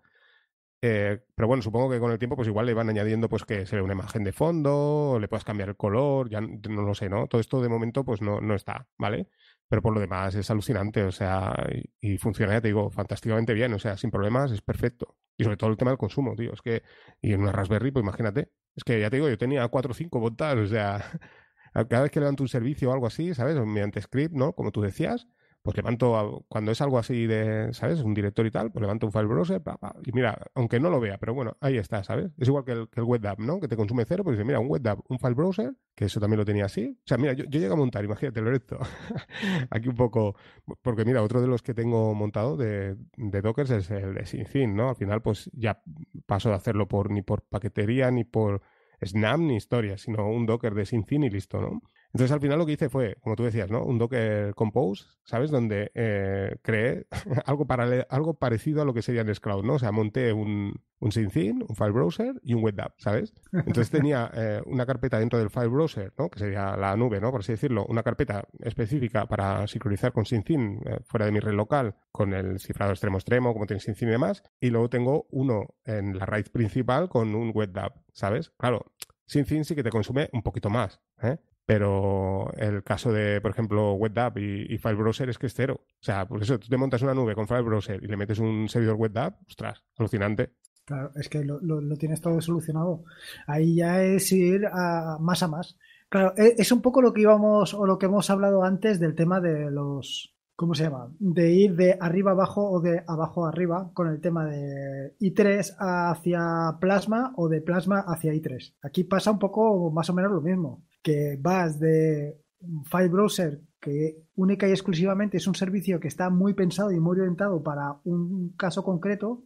Eh, pero bueno, supongo que con el tiempo, pues igual le van añadiendo, pues que se ve una imagen de fondo, le puedes cambiar el color, ya no, lo sé, ¿no? Todo esto de momento, pues no, está, ¿vale? Pero por lo demás es alucinante, o sea, y, y funciona, ya te digo, fantásticamente bien, o sea, sin problemas, es perfecto. Y sobre todo el tema del consumo, tío. Es que, y en una Raspberry, pues imagínate. Es que ya te digo, yo tenía 4 o 5 botas. o sea, [LAUGHS] cada vez que levanto un servicio o algo así, ¿sabes? Mediante script, ¿no? Como tú decías, pues levanto, cuando es algo así de, ¿sabes? Un director y tal, pues levanto un file browser, y mira, aunque no lo vea, pero bueno, ahí está, ¿sabes? Es igual que el, que web app, ¿no? Que te consume cero, pues mira, un web un file browser, que eso también lo tenía así. O sea, mira, yo, yo llego a montar, imagínate, Loreto, [LAUGHS] aquí un poco, porque mira, otro de los que tengo montado de, de Docker es el de SinCin, ¿no? Al final, pues ya paso de hacerlo por ni por paquetería, ni por... Snap ni historia, sino un Docker de SinCin y listo, ¿no? Entonces al final lo que hice fue, como tú decías, ¿no? Un Docker Compose, ¿sabes? Donde eh, creé [LAUGHS] algo, algo parecido a lo que sería Nextcloud, ¿no? O sea, monté un, un un file browser y un WebDAV, ¿sabes? Entonces [LAUGHS] tenía eh, una carpeta dentro del file browser, ¿no? Que sería la nube, ¿no? Por así decirlo, una carpeta específica para sincronizar con Synthin eh, fuera de mi red local con el cifrado extremo extremo, como tiene Synthin y demás. Y luego tengo uno en la raíz principal con un web ¿sabes? Claro, Synthin sí que te consume un poquito más, ¿eh? Pero el caso de, por ejemplo, WebDAV y, y, File Browser es que es cero. O sea, por eso tú te montas una nube con File Browser y le metes un servidor WebDAV, ostras, alucinante. Claro, es que lo, tienes todo solucionado. Ahí ya es ir a más a más. Claro, e, es un poco lo que íbamos o lo que hemos hablado antes del tema de los, ¿cómo se llama? De ir de arriba abajo o de abajo arriba con el tema de I3 hacia plasma o de plasma hacia I3. Aquí pasa un poco más o menos lo mismo que vas de File Browser, que única y exclusivamente es un servicio que está muy pensado y muy orientado para un caso concreto,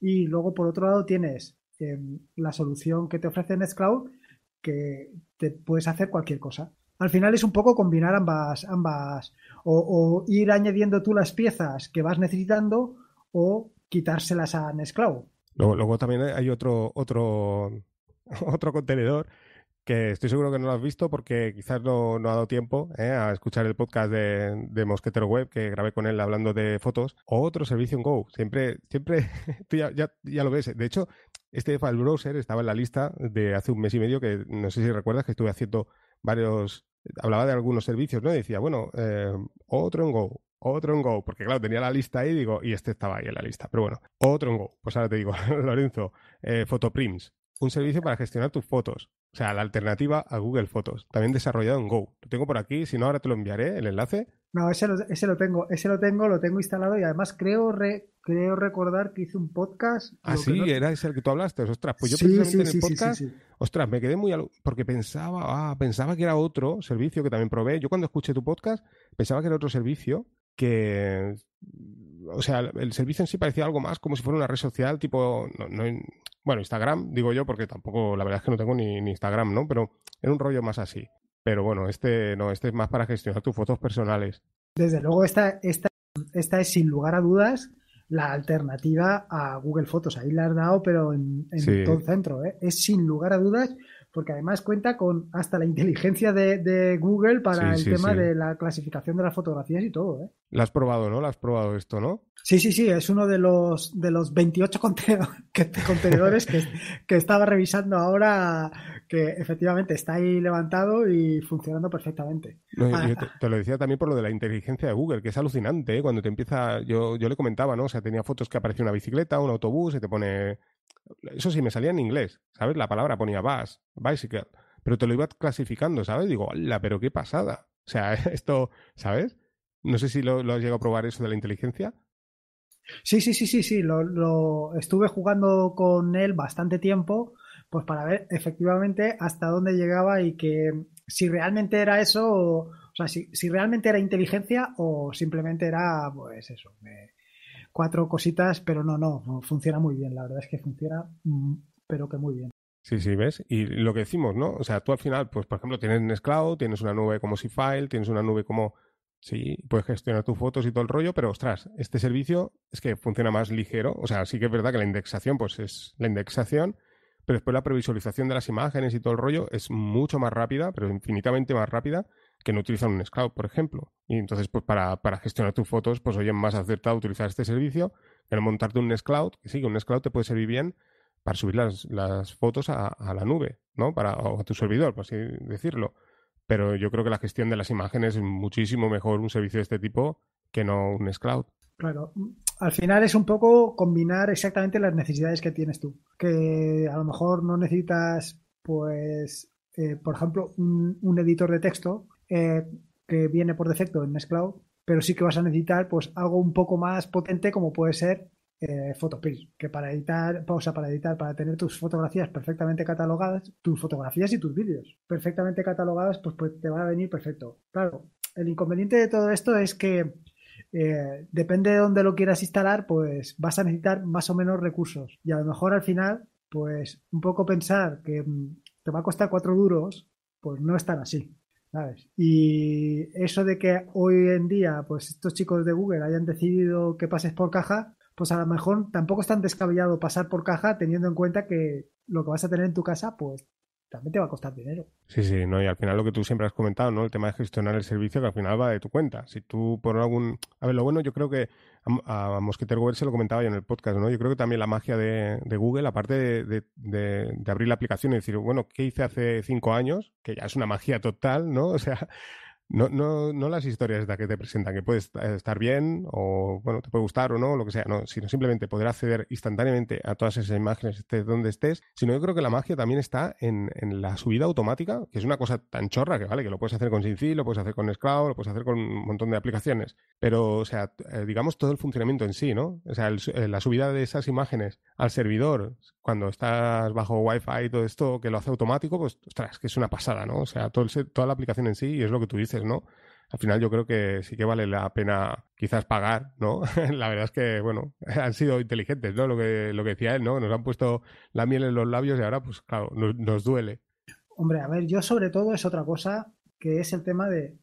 y luego por otro lado tienes em, la solución que te ofrece Nextcloud, que te puedes hacer cualquier cosa. Al final es un poco combinar ambas, ambas o, ir añadiendo tú las piezas que vas necesitando o quitárselas a Nextcloud. Luego, luego, también hay otro, otro, [LAUGHS] otro contenedor que estoy seguro que no lo has visto porque quizás no, ha dado tiempo ¿eh? a escuchar el podcast de, Mosquetero Web que grabé con él hablando de fotos. Otro servicio en Go. Siempre, siempre, [LAUGHS] tú ya, lo ves. De hecho, este file browser estaba en la lista de hace un mes y medio que no sé si recuerdas que estuve haciendo varios, hablaba de algunos servicios, ¿no? decía, bueno, eh, otro en Go, otro en Go, porque claro, tenía la lista ahí, digo, y este estaba ahí en la lista, pero bueno, otro en Go. Pues ahora te digo, [LAUGHS] Lorenzo, eh, Fotoprims, un servicio para gestionar tus fotos. O sea, la alternativa a Google Fotos, también desarrollado en Go. Lo tengo por aquí, si no, ahora te lo enviaré el enlace. No, ese lo, tengo, ese lo tengo, lo tengo instalado y además creo, creo recordar que hice un podcast. Ah, sí, era ese el que tú hablaste. Ostras, pues yo precisamente en el podcast, ostras, me quedé muy. Porque pensaba, ah, pensaba que era otro servicio que también probé. Yo cuando escuché tu podcast, pensaba que era otro servicio que o sea, el servicio en sí parecía algo más como si fuera una red social tipo, bueno, Instagram, digo yo, porque tampoco, la verdad es que no tengo ni, Instagram, ¿no? Pero era un rollo más así. Pero bueno, este no, este es más para gestionar tus fotos personales. Desde luego, esta, es sin lugar a dudas la alternativa a Google Fotos. Ahí la has dado, pero en, todo centro. ¿eh? Es sin lugar a dudas porque además cuenta con hasta la inteligencia de, Google para el tema de la clasificación de las fotografías y todo. ¿eh? La has probado, ¿no? La has probado esto, ¿no? Sí, sí, sí, es uno de los, de los 28 contenedores [LAUGHS] que, estaba revisando ahora, que efectivamente está ahí levantado y funcionando perfectamente. Ah. te, lo decía también por lo de la inteligencia de Google, que es alucinante, ¿eh? cuando te empieza, yo, yo le comentaba, ¿no? O sea, tenía fotos que aparecía una bicicleta, un autobús, y te pone eso sí, me salía en inglés, ¿sabes? La palabra ponía bus, bicycle, pero te lo iba clasificando, ¿sabes? Digo, hola, pero qué pasada. O sea, [LAUGHS] esto, ¿sabes? No sé si lo, has llegado a probar eso de la inteligencia. Sí, sí, sí, sí, sí, lo, lo estuve jugando con él bastante tiempo, pues para ver efectivamente hasta dónde llegaba y que si realmente era eso, o, sea, si, si, realmente era inteligencia o simplemente era, pues eso, cuatro cositas, pero no, no, funciona muy bien, la verdad es que funciona, mm, pero que muy bien. Sí, sí, ¿ves? Y lo que decimos, ¿no? O sea, tú al final, pues por ejemplo, tienes Cloud, tienes una nube como C-File, tienes una nube como... Sí, puedes gestionar tus fotos y todo el rollo, pero ostras, este servicio es que funciona más ligero. O sea, sí que es verdad que la indexación, pues es la indexación, pero después la previsualización de las imágenes y todo el rollo es mucho más rápida, pero infinitamente más rápida que no utilizan un Scout, por ejemplo. Y entonces, pues para, para gestionar tus fotos, pues oye, más acertado utilizar este servicio que no montarte un nextcloud. sí, un Scout te puede servir bien para subir las, las fotos a, la nube, ¿no? Para, o a tu servidor, por así decirlo. Pero yo creo que la gestión de las imágenes es muchísimo mejor un servicio de este tipo que no un Nextcloud. Claro, al final es un poco combinar exactamente las necesidades que tienes tú. Que a lo mejor no necesitas, pues, eh, por ejemplo, un, editor de texto, eh, que viene por defecto en Nextcloud, pero sí que vas a necesitar pues algo un poco más potente como puede ser eh, que para editar, pausa para editar, para tener tus fotografías perfectamente catalogadas, tus fotografías y tus vídeos perfectamente catalogadas, pues, pues te va a venir perfecto. Claro, el inconveniente de todo esto es que eh, depende de dónde lo quieras instalar, pues vas a necesitar más o menos recursos. Y a lo mejor al final, pues un poco pensar que mm, te va a costar cuatro duros, pues no es tan así. ¿sabes? Y eso de que hoy en día, pues estos chicos de Google hayan decidido que pases por caja, pues a lo mejor tampoco es tan descabellado pasar por caja teniendo en cuenta que lo que vas a tener en tu casa, pues también te va a costar dinero. Sí, sí, no, y al final lo que tú siempre has comentado, ¿no? El tema de gestionar el servicio que al final va de tu cuenta. Si tú por algún. A ver, lo bueno, yo creo que a, a Gober se lo comentaba yo en el podcast, ¿no? Yo creo que también la magia de, Google, aparte de, de, de, abrir la aplicación y decir, bueno, ¿qué hice hace cinco años? Que ya es una magia total, ¿no? [LAUGHS] O sea, no, no, no las historias de que te presentan, que puedes estar bien o bueno, te puede gustar o no, lo que sea, no, sino simplemente poder acceder instantáneamente a todas esas imágenes, donde estés, sino yo creo que la magia también está en, la subida automática, que es una cosa tan chorra que vale, que lo puedes hacer con Sync, lo puedes hacer con Scloud, lo puedes hacer con un montón de aplicaciones, pero o sea, eh, digamos todo el funcionamiento en sí, ¿no? O sea, eh, la subida de esas imágenes al servidor cuando estás bajo wifi y todo esto que lo hace automático, pues ostras, que es una pasada, ¿no? O sea, todo toda la aplicación en sí y es lo que tú dices ¿no? Al final yo creo que sí que vale la pena quizás pagar, ¿no? [LAUGHS] la verdad es que, bueno, [LAUGHS] han sido inteligentes, ¿no? Lo que, lo que decía él, ¿no? Nos han puesto la miel en los labios y ahora, pues claro, nos, duele. Hombre, a ver, yo sobre todo es otra cosa que es el tema de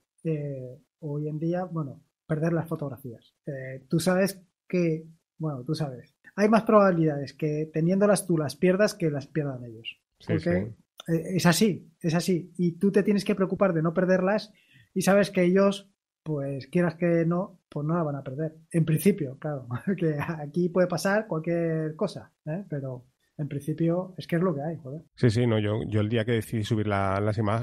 hoy en día, bueno, perder las fotografías. Eh, tú sabes que, bueno, tú sabes, hay más probabilidades que teniéndolas tú las pierdas que las pierdan ellos. E, es así, es así. Y tú te tienes que preocupar de no perderlas y sabes que ellos, pues quieras que no, pues no la van a perder. En principio, claro, [LAUGHS] que aquí puede pasar cualquier cosa, ¿eh? pero en principio es que es lo que hay, joder. Sí, sí, no, yo, yo el día que decidí subir las,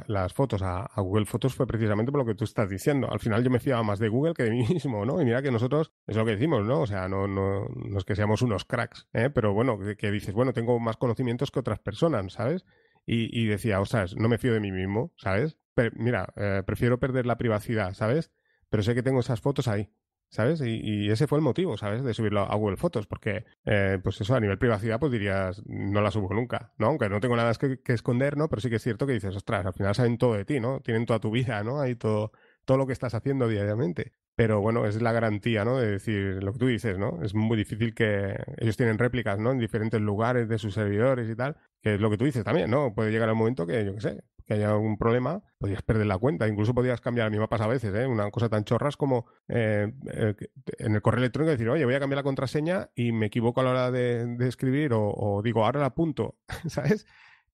las fotos a, Google Fotos fue precisamente por lo que tú estás diciendo. Al final yo me fiaba más de Google que de mí [LAUGHS] mismo, ¿no? Y mira que nosotros, es lo que decimos, ¿no? O sea, no, no, no es que seamos unos cracks, ¿eh? Pero bueno, que, dices, bueno, tengo más conocimientos que otras personas, ¿sabes? Y, y, decía, sea no me fío de mí mismo, ¿sabes? pero, mira, eh, prefiero perder la privacidad, ¿sabes? Pero sé que tengo esas fotos ahí. ¿Sabes? Y, ese fue el motivo, ¿sabes? De subirlo a Google Fotos, porque, eh, pues eso, a nivel privacidad, pues dirías, no la subo nunca, ¿no? Aunque no tengo nada que, esconder, ¿no? Pero sí que es cierto que dices, ostras, al final saben todo de ti, ¿no? Tienen toda tu vida, ¿no? Hay todo, todo lo que estás haciendo diariamente. Pero bueno, es la garantía, ¿no? De decir lo que tú dices, ¿no? Es muy difícil que ellos tienen réplicas, ¿no? En diferentes lugares de sus servidores y tal, que es lo que tú dices también, ¿no? Puede llegar un momento que, yo qué sé, que haya algún problema, podías perder la cuenta. Incluso podías cambiar, a mí me pasa a veces, ¿eh? una cosa tan chorras como eh, eh, en el correo electrónico decir, oye, voy a cambiar la contraseña y me equivoco a la hora de, escribir o, digo, ahora la apunto, [LAUGHS] ¿sabes?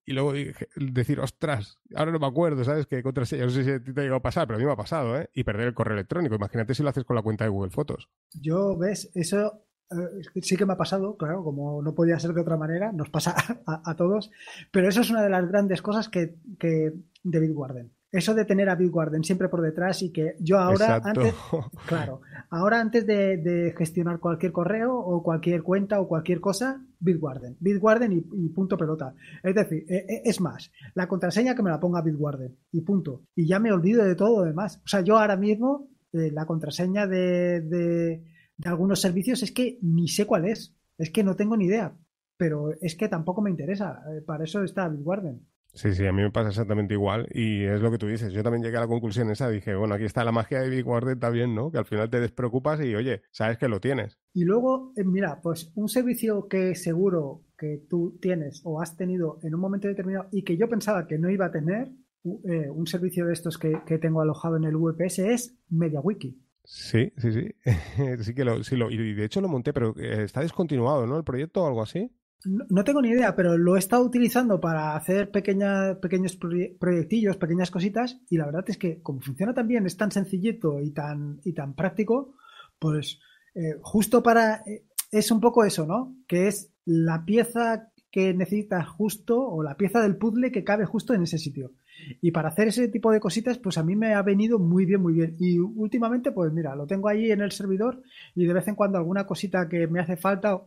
Y luego decir, ostras, ahora no me acuerdo, ¿sabes? Que contraseña, no sé si te ha llegado a pasar, pero a mí me ha pasado, ¿eh? Y perder el correo electrónico. Imagínate si lo haces con la cuenta de Google Fotos. Yo, ¿ves? Eso eh, sí que me ha pasado, claro, como no podía ser de otra manera, nos pasa [LAUGHS] a, todos, pero eso es una de las grandes cosas que, que de Bitwarden. Eso de tener a Bitwarden siempre por detrás y que yo ahora antes, [LAUGHS] claro, ahora antes de, gestionar cualquier correo o cualquier cuenta o cualquier cosa, Bitwarden, Bitwarden y, punto pelota. Es decir, e, e, es más, la contraseña que me la ponga Bitwarden y punto. Y ya me olvido de todo lo demás. O sea, yo ahora mismo eh, la contraseña de de algunos servicios es que ni sé cuál es, es que no tengo ni idea, pero es que tampoco me interesa, eh, para eso está Bitwarden. Sí, sí, a mí me pasa exactamente igual y es lo que tú dices. Yo también llegué a la conclusión esa, dije, bueno, aquí está la magia de Bitwarden bien ¿no? Que al final te despreocupas y oye, sabes que lo tienes. Y luego, eh, mira, pues un servicio que seguro que tú tienes o has tenido en un momento determinado y que yo pensaba que no iba a tener, eh, un servicio de estos que, que tengo alojado en el VPS es MediaWiki. Sí, sí, sí. [LAUGHS] sí que lo, y de hecho lo monté, pero eh, está descontinuado, ¿no? El proyecto o algo así. No, tengo ni idea, pero lo he estado utilizando para hacer pequeñas, pequeños proyectillos, pequeñas cositas, y la verdad es que como funciona tan bien, es tan sencillito y tan, y tan práctico, pues eh, justo para... Eh, es un poco eso, ¿no? Que es la pieza que necesitas justo o la pieza del puzzle que cabe justo en ese sitio. Y para hacer ese tipo de cositas, pues a mí me ha venido muy bien, muy bien. Y últimamente, pues mira, lo tengo ahí en el servidor y de vez en cuando alguna cosita que me hace falta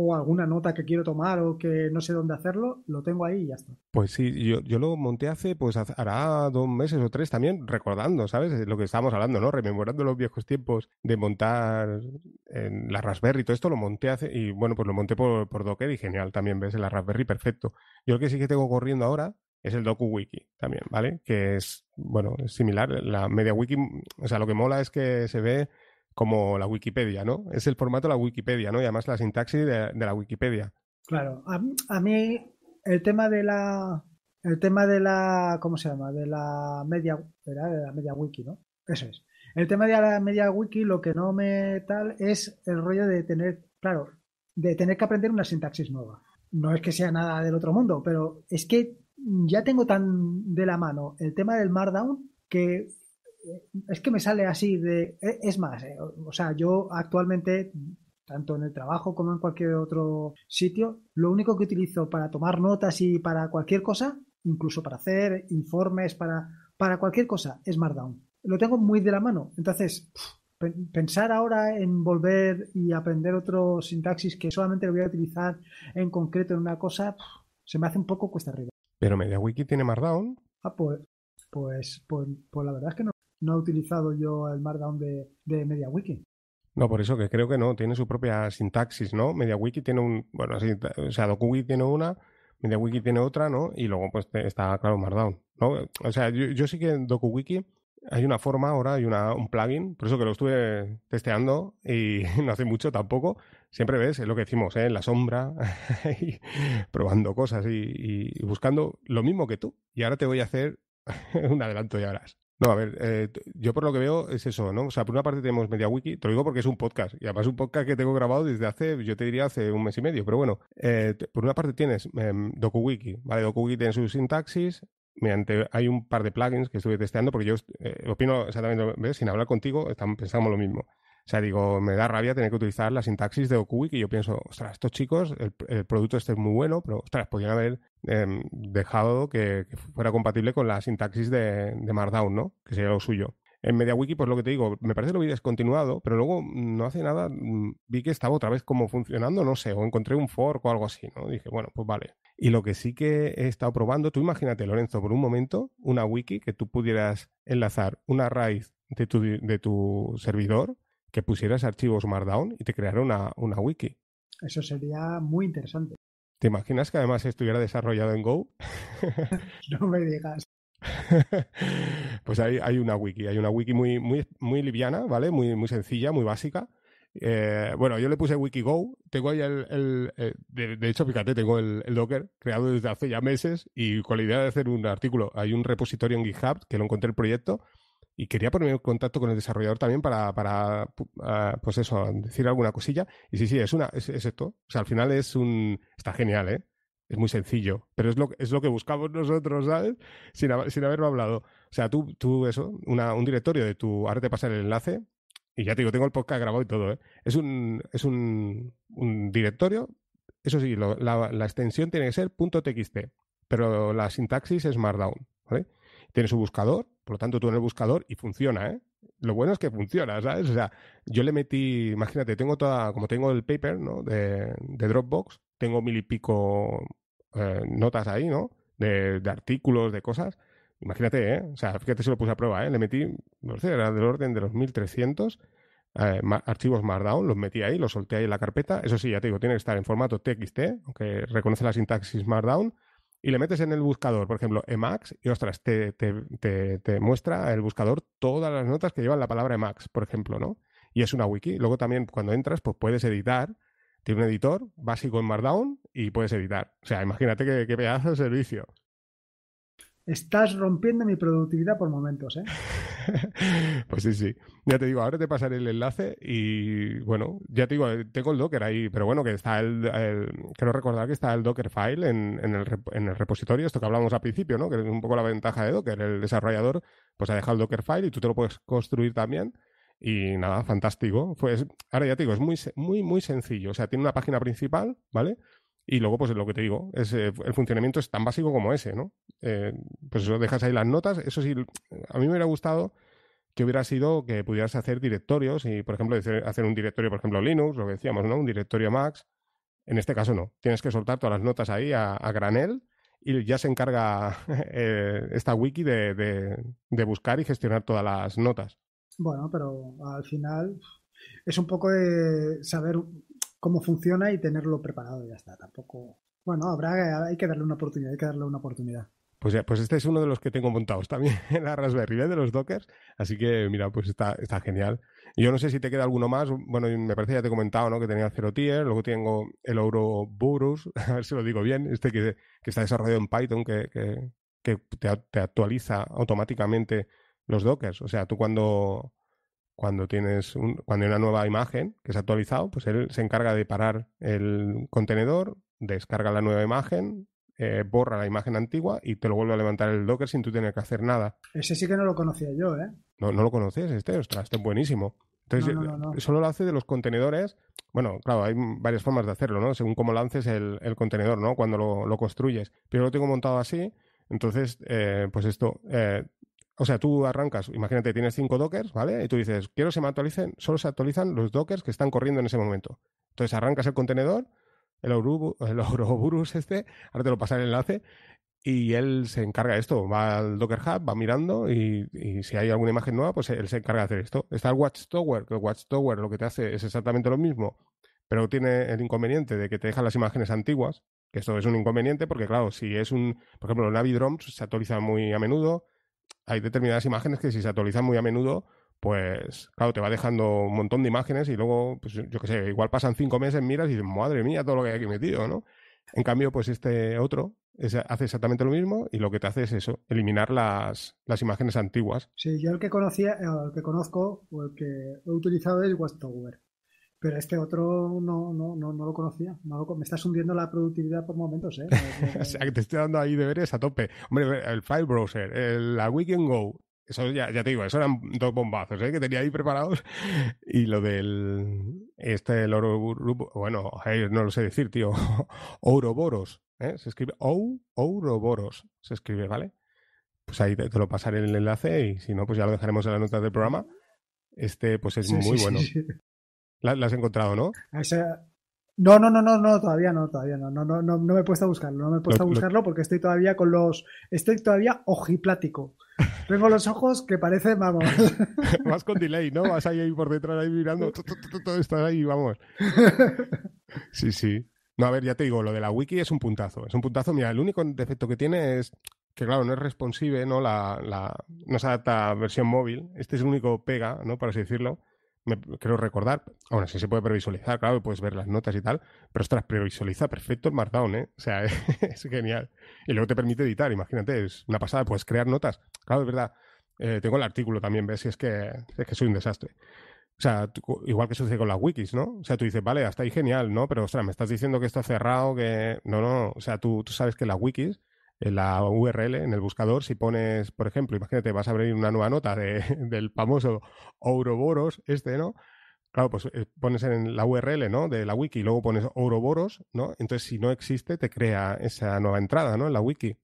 o alguna nota que quiero tomar o que no sé dónde hacerlo, lo tengo ahí y ya está. Pues sí, yo, lo monté hace, pues hará dos meses o tres también, recordando, ¿sabes? Lo que estábamos hablando, ¿no? Rememorando los viejos tiempos de montar en la Raspberry, todo esto lo monté hace, y bueno, pues lo monté por, por Docker y genial, también ves la Raspberry, perfecto. Yo lo que sí que tengo corriendo ahora es el docu-wiki también, ¿vale? Que es, bueno, es similar. La media-wiki, o sea, lo que mola es que se ve como la Wikipedia, ¿no? Es el formato de la Wikipedia, ¿no? Y además la sintaxis de, la Wikipedia. Claro, a, mí el tema de la, el tema de la, ¿cómo se llama? De la media, de la media wiki, ¿no? Eso es. El tema de la media wiki, lo que no me tal es el rollo de tener, claro, de tener que aprender una sintaxis nueva. No es que sea nada del otro mundo, pero es que ya tengo tan de la mano el tema del Markdown que eh, es que me sale así de... Eh, es más, eh, o sea, yo actualmente, tanto en el trabajo como en cualquier otro sitio, lo único que utilizo para tomar notas y para cualquier cosa, incluso para hacer informes, para, para cualquier cosa, es Markdown. Lo tengo muy de la mano. Entonces, pensar ahora en volver y aprender otro sintaxis que solamente lo voy a utilizar en concreto en una cosa, se me hace un poco cuesta arriba. Pero MediaWiki tiene Markdown. Ah, pues, pues, pues, pues, la verdad es que no, no he utilizado yo el Markdown de, de MediaWiki. No, por eso que creo que no, tiene su propia sintaxis, ¿no? MediaWiki tiene un, bueno, o sea, DocuWiki tiene una, MediaWiki tiene otra, ¿no? Y luego pues está, claro, Markdown, ¿no? O sea, yo, yo sí que en DocuWiki hay una forma ahora, hay una, un plugin, por eso que lo estuve testeando y [LAUGHS] no hace mucho tampoco, siempre ves, es lo que decimos, ¿eh? en la sombra, [LAUGHS] probando cosas y, buscando lo mismo que tú. Y ahora te voy a hacer [LAUGHS] un adelanto de horas. No, a ver, eh, yo por lo que veo es eso, ¿no? O sea, por una parte tenemos MediaWiki, te lo digo porque es un podcast, y además un podcast que tengo grabado desde hace, yo te diría, hace un mes y medio, pero bueno, eh, por una parte tienes em, DocuWiki, ¿vale? DocuWiki tiene su sintaxis, mediante hay un par de plugins que estuve testeando porque yo opino exactamente ¿ves? sin hablar contigo estamos, pensamos lo mismo o sea, digo, me da rabia tener que utilizar la sintaxis de OkuWiki que yo pienso, ostras, estos chicos, el, producto este es muy bueno, pero ostras, podrían haber em, dejado que, fuera compatible con la sintaxis de, Markdown, ¿no? Que sería lo suyo. En MediaWiki, pues lo que te digo, me parece lo vi descontinuado, pero luego no hace nada mm, vi que estaba otra vez como funcionando, no sé, o encontré un fork o algo así, ¿no? Dije, bueno, pues vale. Y lo que sí que he estado probando, tú imagínate, Lorenzo, por un momento, una wiki que tú pudieras enlazar una raíz de tu, de tu servidor que pusieras archivos Markdown y te creara una, wiki. Eso sería muy interesante. ¿Te imaginas que además estuviera desarrollado en Go? [LAUGHS] [LAUGHS] no me digas. [LAUGHS] pues hay, hay, una wiki, hay una wiki muy, muy, muy liviana, ¿vale? Muy, muy sencilla, muy básica. Eh, bueno, yo le puse WikiGo, tengo ahí el, eh, de, hecho, fíjate, tengo el, el, Docker creado desde hace ya meses y con la idea de hacer un artículo. Hay un repositorio en GitHub que lo encontré el proyecto y quería ponerme en contacto con el desarrollador también para, ah, pues eso, decir alguna cosilla. Y sí, sí, es, una, es, esto. O sea, al final es un... Está genial, ¿eh? Es muy sencillo, pero es lo, es lo que buscamos nosotros, ¿sabes? Sin, sin haberlo hablado. O sea, tú, tú eso, un directorio de tu... Ahora te pasa el enlace. Y ya te digo, tengo el podcast grabado y todo, ¿eh? Es un, es un, directorio. Eso sí, la, extensión tiene que ser .txt, pero la sintaxis es Markdown, ¿vale? Tiene su buscador, por lo tanto, tú en el buscador y funciona, ¿eh? Lo bueno es que funciona, ¿sabes? O sea, yo le metí, imagínate, tengo toda, como tengo el paper, ¿no? De, Dropbox, tengo mil y pico eh, notas ahí, ¿no? De, de, artículos, de cosas. Imagínate, ¿eh? O sea, fíjate si lo puse a prueba, ¿eh? Le metí, no sé, era del orden de los 1300 eh, archivos Markdown, los metí ahí, los solté ahí en la carpeta. Eso sí, ya te digo, tiene que estar en formato TXT, aunque reconoce la sintaxis Markdown y le metes en el buscador, por ejemplo, Emacs, y ostras, te, te, te, muestra el buscador todas las notas que llevan la palabra Emacs, por ejemplo, ¿no? Y es una wiki. Luego también cuando entras, pues puedes editar. Tiene un editor básico en Markdown y puedes editar. O sea, imagínate qué, qué pedazo de servicio. Estás rompiendo mi productividad por momentos, ¿eh? [LAUGHS] [LAUGHS] pues sí, sí. Ya te digo, ahora te pasaré el enlace y bueno, ya te digo, eh, tengo el Docker ahí, pero bueno, que está el, quiero recordar que está el Docker file en, en, el, en el repositorio, esto que hablamos al principio, ¿no? Que es un poco la ventaja de Docker. El desarrollador pues ha dejado el Docker file y tú te lo puedes construir también. Y nada, fantástico. Pues ahora ya te digo, es muy, muy, muy sencillo. O sea, tiene una página principal, ¿vale? Y luego, pues es lo que te digo, es, eh, el funcionamiento es tan básico como ese, ¿no? Eh, pues eso, dejas ahí las notas. Eso sí, a mí me hubiera gustado que hubiera sido que pudieras hacer directorios y, por ejemplo, hacer un directorio, por ejemplo, Linux, lo que decíamos, ¿no? Un directorio Max. En este caso no. Tienes que soltar todas las notas ahí a, granel y ya se encarga [LAUGHS] eh, esta wiki de, de buscar y gestionar todas las notas. Bueno, pero al final es un poco de saber cómo funciona y tenerlo preparado ya está. Tampoco. Bueno, habrá, hay que darle una oportunidad, hay que darle una oportunidad. Pues, pues este es uno de los que tengo montados también [LAUGHS] en la Raspberry de los Dockers. Así que, mira, pues está, está genial. Yo no sé si te queda alguno más. Bueno, me parece ya te he comentado, ¿no? Que tenía cero Tier. Luego tengo el Burus, [LAUGHS] A ver si lo digo bien. Este que, que está desarrollado en Python, que, te, actualiza automáticamente los Dockers. O sea, tú cuando cuando tienes un, cuando hay una nueva imagen que se ha actualizado, pues él se encarga de parar el contenedor, descarga la nueva imagen, eh, borra la imagen antigua y te lo vuelve a levantar el Docker sin tú tener que hacer nada. Ese sí que no lo conocía yo, ¿eh? No, no lo conoces este, ostras, este es buenísimo. Entonces, solo lo hace de los contenedores. Bueno, claro, hay varias formas de hacerlo, ¿no? Según cómo lances el, contenedor, ¿no? Cuando lo, construyes. Pero lo tengo montado así, entonces, eh, pues esto, eh, o sea, tú arrancas, imagínate, tienes cinco dockers, ¿vale? Y tú dices, quiero que se me actualicen, solo se actualizan los dockers que están corriendo en ese momento. Entonces arrancas el contenedor, el, Ourobu, este, ahora te lo pasa el enlace, y él se encarga de esto. Va al Docker Hub, va mirando y, si hay alguna imagen nueva, pues él se encarga de hacer esto. Está el Watchtower, que el Watchtower lo que te hace es exactamente lo mismo, pero tiene el inconveniente de que te dejan las imágenes antiguas, que esto es un inconveniente porque, claro, si es un, por ejemplo, Navi Drums se actualiza muy a menudo, hay determinadas imágenes que si se actualizan muy a menudo, pues claro, te va dejando un montón de imágenes y luego, pues yo qué sé, igual pasan cinco meses, miras y dices, madre mía, todo lo que hay aquí metido, ¿no? En cambio, pues este otro hace exactamente lo mismo y lo que te hace es eso, eliminar las, imágenes antiguas. Sí, yo el que conocía, el que conozco o el que he utilizado es Watchtower. Pero este otro no, no, lo conocía. me estás hundiendo la productividad por momentos, ¿eh? [LAUGHS] que te estoy dando ahí deberes a tope. Hombre, el File Browser, la Weekend Go, eso ya, te digo, eso eran dos bombazos ¿eh? que tenía ahí preparados. [LAUGHS] Y lo del. Este, el oro. Bueno, eh, no lo sé decir, tío. [LAUGHS] Ouroboros. ¿eh? Se escribe Ouroboros. Se escribe, ¿vale? Pues ahí te, lo pasaré en el enlace y si no, pues ya lo dejaremos en las notas del programa. Este, pues es muy bueno. La, has encontrado, ¿no? no, no, no, no, no, todavía no, todavía no, no, no, no, no me he puesto a buscarlo, no me he puesto a buscarlo porque estoy todavía con los, estoy todavía ojiplático. [LAUGHS] Tengo los ojos que parecen, vamos. [LAUGHS] Vas con delay, ¿no? Vas ahí, por detrás, ahí mirando, todo está ahí, vamos. [LAUGHS] Sí, sí. No, a ver, ya te digo, lo de la wiki es un puntazo, es un puntazo. Mira, el único defecto que tiene es que, claro, no es responsive, ¿no? La, la, no se adapta a versión móvil. Este es el único pega, ¿no? Por así decirlo me, creo recordar, aún así se puede previsualizar, claro, puedes ver las notas y tal, pero ostras, previsualiza perfecto el Markdown, ¿eh? O sea, [LAUGHS] es genial. Y luego te permite editar, imagínate, es una pasada, puedes crear notas. Claro, es verdad, eh, tengo el artículo también, ves, si es que, es que soy un desastre. O sea, igual que sucede con las wikis, ¿no? O sea, tú dices, vale, hasta ahí genial, ¿no? Pero, ostras, me estás diciendo que está cerrado, que... No, no, o sea, tú sabes que las wikis en la URL, en el buscador, si pones, por ejemplo, imagínate, vas a abrir una nueva nota de, [LAUGHS] del famoso Ouroboros, este, ¿no? Claro, pues eh, pones en la URL, ¿no? De la wiki y luego pones Ouroboros, ¿no? Entonces, si no existe, te crea esa nueva entrada, ¿no? En la wiki.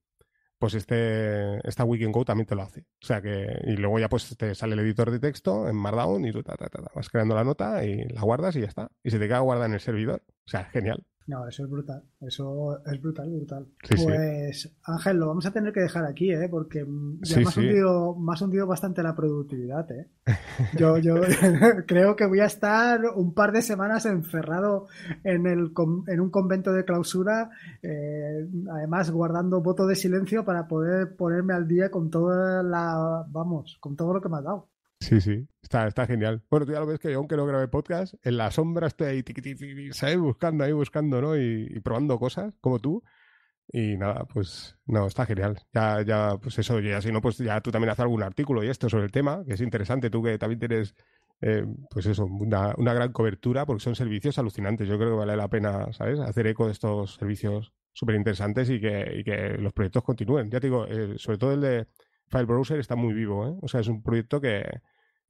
Pues este, esta Wiki en Go también te lo hace. O sea que, y luego ya pues te sale el editor de texto en Markdown y tú ta, ta, ta, vas creando la nota y la guardas y ya está. Y se te queda guardada en el servidor. O sea, genial. No, eso es brutal. Eso es brutal, brutal. pues, Ángel, lo vamos a tener que dejar aquí, ¿eh? Porque mm, me, ha hundido, bastante la productividad, ¿eh? [LAUGHS] Yo, yo [LAUGHS] creo que voy a estar un par de semanas encerrado en, el, en un convento de clausura, eh, además guardando voto de silencio para poder ponerme al día con toda la, vamos, con todo lo que me ha dado. Sí, sí. Está, está genial. Bueno, tú ya lo ves que yo, aunque no grabé podcast, en la sombra estoy ahí, ¿sabes? Buscando ahí, buscando, ¿no? Y, probando cosas, como tú. Y nada, pues no, está genial. Ya, ya, pues eso, ya si no, pues ya tú también haces algún artículo y esto sobre el tema, que es interesante, tú que también tienes, eh, pues eso, una, gran cobertura, porque son servicios alucinantes. Yo creo que vale la pena, ¿sabes? Hacer eco de estos servicios súper interesantes y que, y que, los proyectos continúen. Ya te digo, eh, sobre todo el de File Browser está muy vivo, ¿eh? O sea, es un proyecto que,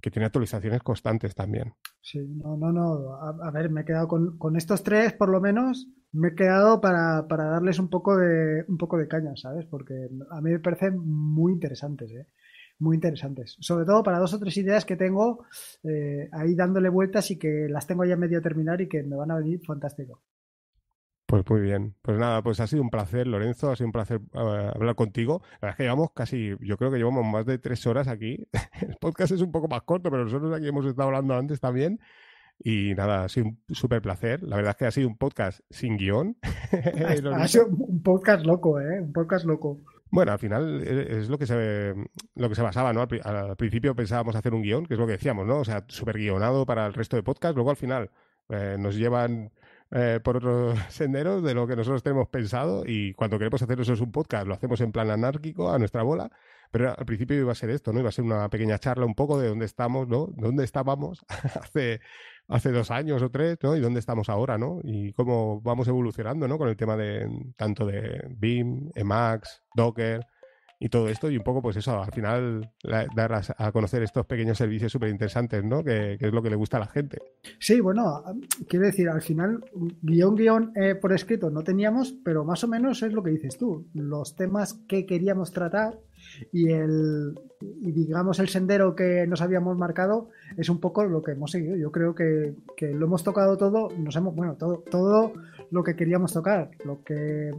que tiene actualizaciones constantes también. Sí, no, no, no. A, ver, me he quedado con, estos tres, por lo menos, me he quedado para, darles un poco, de, un poco de caña, ¿sabes? Porque a mí me parecen muy interesantes, ¿eh? Muy interesantes. Sobre todo para dos o tres ideas que tengo eh, ahí dándole vueltas y que las tengo ya medio terminar y que me van a venir fantástico. Pues muy bien. Pues nada, pues ha sido un placer, Lorenzo, ha sido un placer eh, hablar contigo. La verdad es que llevamos casi, yo creo que llevamos más de tres horas aquí. [LAUGHS] El podcast es un poco más corto, pero nosotros aquí hemos estado hablando antes también. Y nada, ha sido un súper placer. La verdad es que ha sido un podcast sin guión. [LAUGHS] ha sido un podcast loco, ¿eh? Un podcast loco. Bueno, al final eh, es lo que se, lo que se basaba, ¿no? Al, principio pensábamos hacer un guión, que es lo que decíamos, ¿no? O sea, súper guionado para el resto de podcast. Luego al final eh, nos llevan eh, por otros [LAUGHS] senderos de lo que nosotros tenemos pensado y cuando queremos hacer eso es un podcast, lo hacemos en plan anárquico, a nuestra bola, pero al principio iba a ser esto, ¿no? Iba a ser una pequeña charla un poco de dónde estamos, Dónde estábamos [LAUGHS] hace, dos años o tres, Y dónde estamos ahora, ¿no? Y cómo vamos evolucionando, Con el tema de tanto de BIM, Emacs, Docker, y todo esto y un poco pues eso, al final dar a, conocer estos pequeños servicios súper interesantes, ¿no? Que, es lo que le gusta a la gente. Sí, bueno, quiero decir, al final guión, guión eh, por escrito no teníamos, pero más o menos es lo que dices tú, los temas que queríamos tratar y el y digamos el sendero que nos habíamos marcado es un poco lo que hemos seguido. Yo creo que, lo hemos tocado todo, nos hemos, bueno, todo, todo lo que queríamos tocar, lo que eh,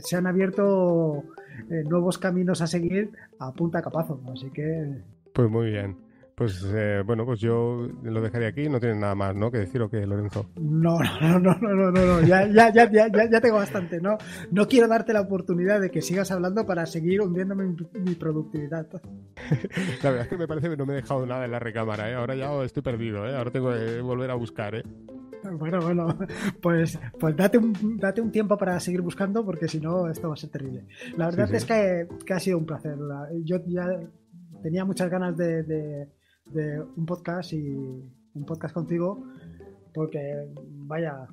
se han abierto eh, nuevos caminos a seguir a punta capazo, así que... Pues muy bien. Pues eh, bueno, pues yo lo dejaré aquí. No tienes nada más, ¿no? Que decir o qué, Lorenzo. No, [LAUGHS] no, no, no, no, no, Ya, ya, ya, ya, ya, tengo bastante. No, no quiero darte la oportunidad de que sigas hablando para seguir hundiéndome mi, mi productividad. [LAUGHS] la verdad es que me parece que no me he dejado nada en la recámara. ¿eh? Ahora ya estoy perdido. ¿eh? Ahora tengo que volver a buscar. ¿eh? Bueno, bueno, pues, pues, date, un, date un tiempo para seguir buscando porque si no esto va a ser terrible. La verdad es que, ha sido un placer. Yo ya tenía muchas ganas de de un podcast y un podcast contigo, porque vaya,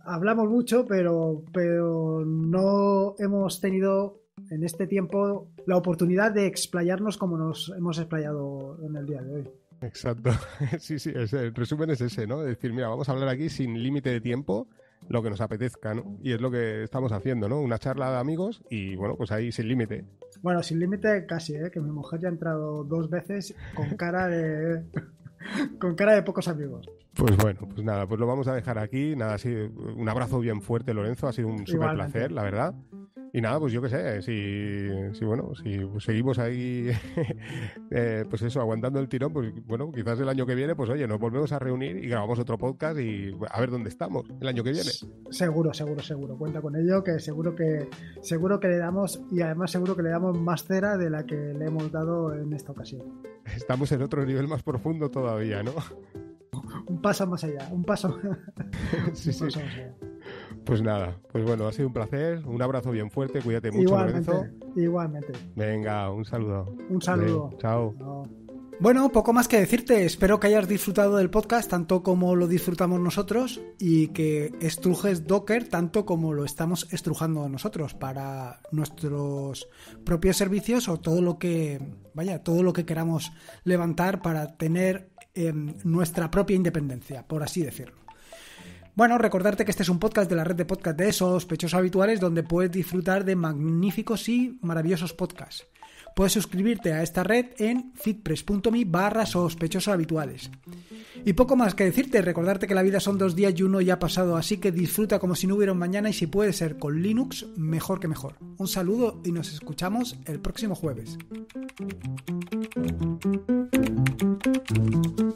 hablamos mucho, pero, pero no hemos tenido en este tiempo la oportunidad de explayarnos como nos hemos explayado en el día de hoy. Exacto. [LAUGHS] Sí, sí, el resumen es ese, ¿no? Es decir, mira, vamos a hablar aquí sin límite de tiempo lo que nos apetezca, ¿no? Y es lo que estamos haciendo, ¿no? Una charla de amigos y, bueno, pues ahí sin límite. Bueno, sin límite casi, ¿eh? que mi mujer ya ha entrado dos veces con cara de, [LAUGHS] con cara de pocos amigos. Pues bueno, pues nada, pues lo vamos a dejar aquí. Nada, sí, un abrazo bien fuerte, Lorenzo. Ha sido un súper placer, la verdad. Y nada, pues yo qué sé, si, si bueno, si seguimos ahí, [LAUGHS] eh, pues eso, aguantando el tirón, pues bueno, quizás el año que viene, pues oye, nos volvemos a reunir y grabamos otro podcast y a ver dónde estamos el año que viene. Seguro, seguro, seguro. Cuenta con ello, que seguro que, seguro que le damos, y además seguro que le damos más cera de la que le hemos dado en esta ocasión. Estamos en otro nivel más profundo todavía, ¿no? un paso más allá, un [LAUGHS] paso, más allá. Pues nada, pues bueno, ha sido un placer, un abrazo bien fuerte, cuídate mucho. Lorenzo. igualmente. Venga, un saludo. Un saludo. chao. Bueno, poco más que decirte. Espero que hayas disfrutado del podcast tanto como lo disfrutamos nosotros y que estrujes Docker tanto como lo estamos estrujando nosotros para nuestros propios servicios o todo lo que, vaya, todo lo que queramos levantar para tener nuestra propia independencia, por así decirlo. Bueno, recordarte que este es un podcast de la red de podcast de sospechosos habituales donde puedes disfrutar de magníficos y maravillosos podcasts. Puedes suscribirte a esta red en fitpress.me barra sospechosos habituales. Y poco más que decirte, recordarte que la vida son dos días y uno ya ha pasado, así que disfruta como si no hubiera un mañana y si puede ser con Linux, mejor que mejor. Un saludo y nos escuchamos el próximo jueves. Thank you.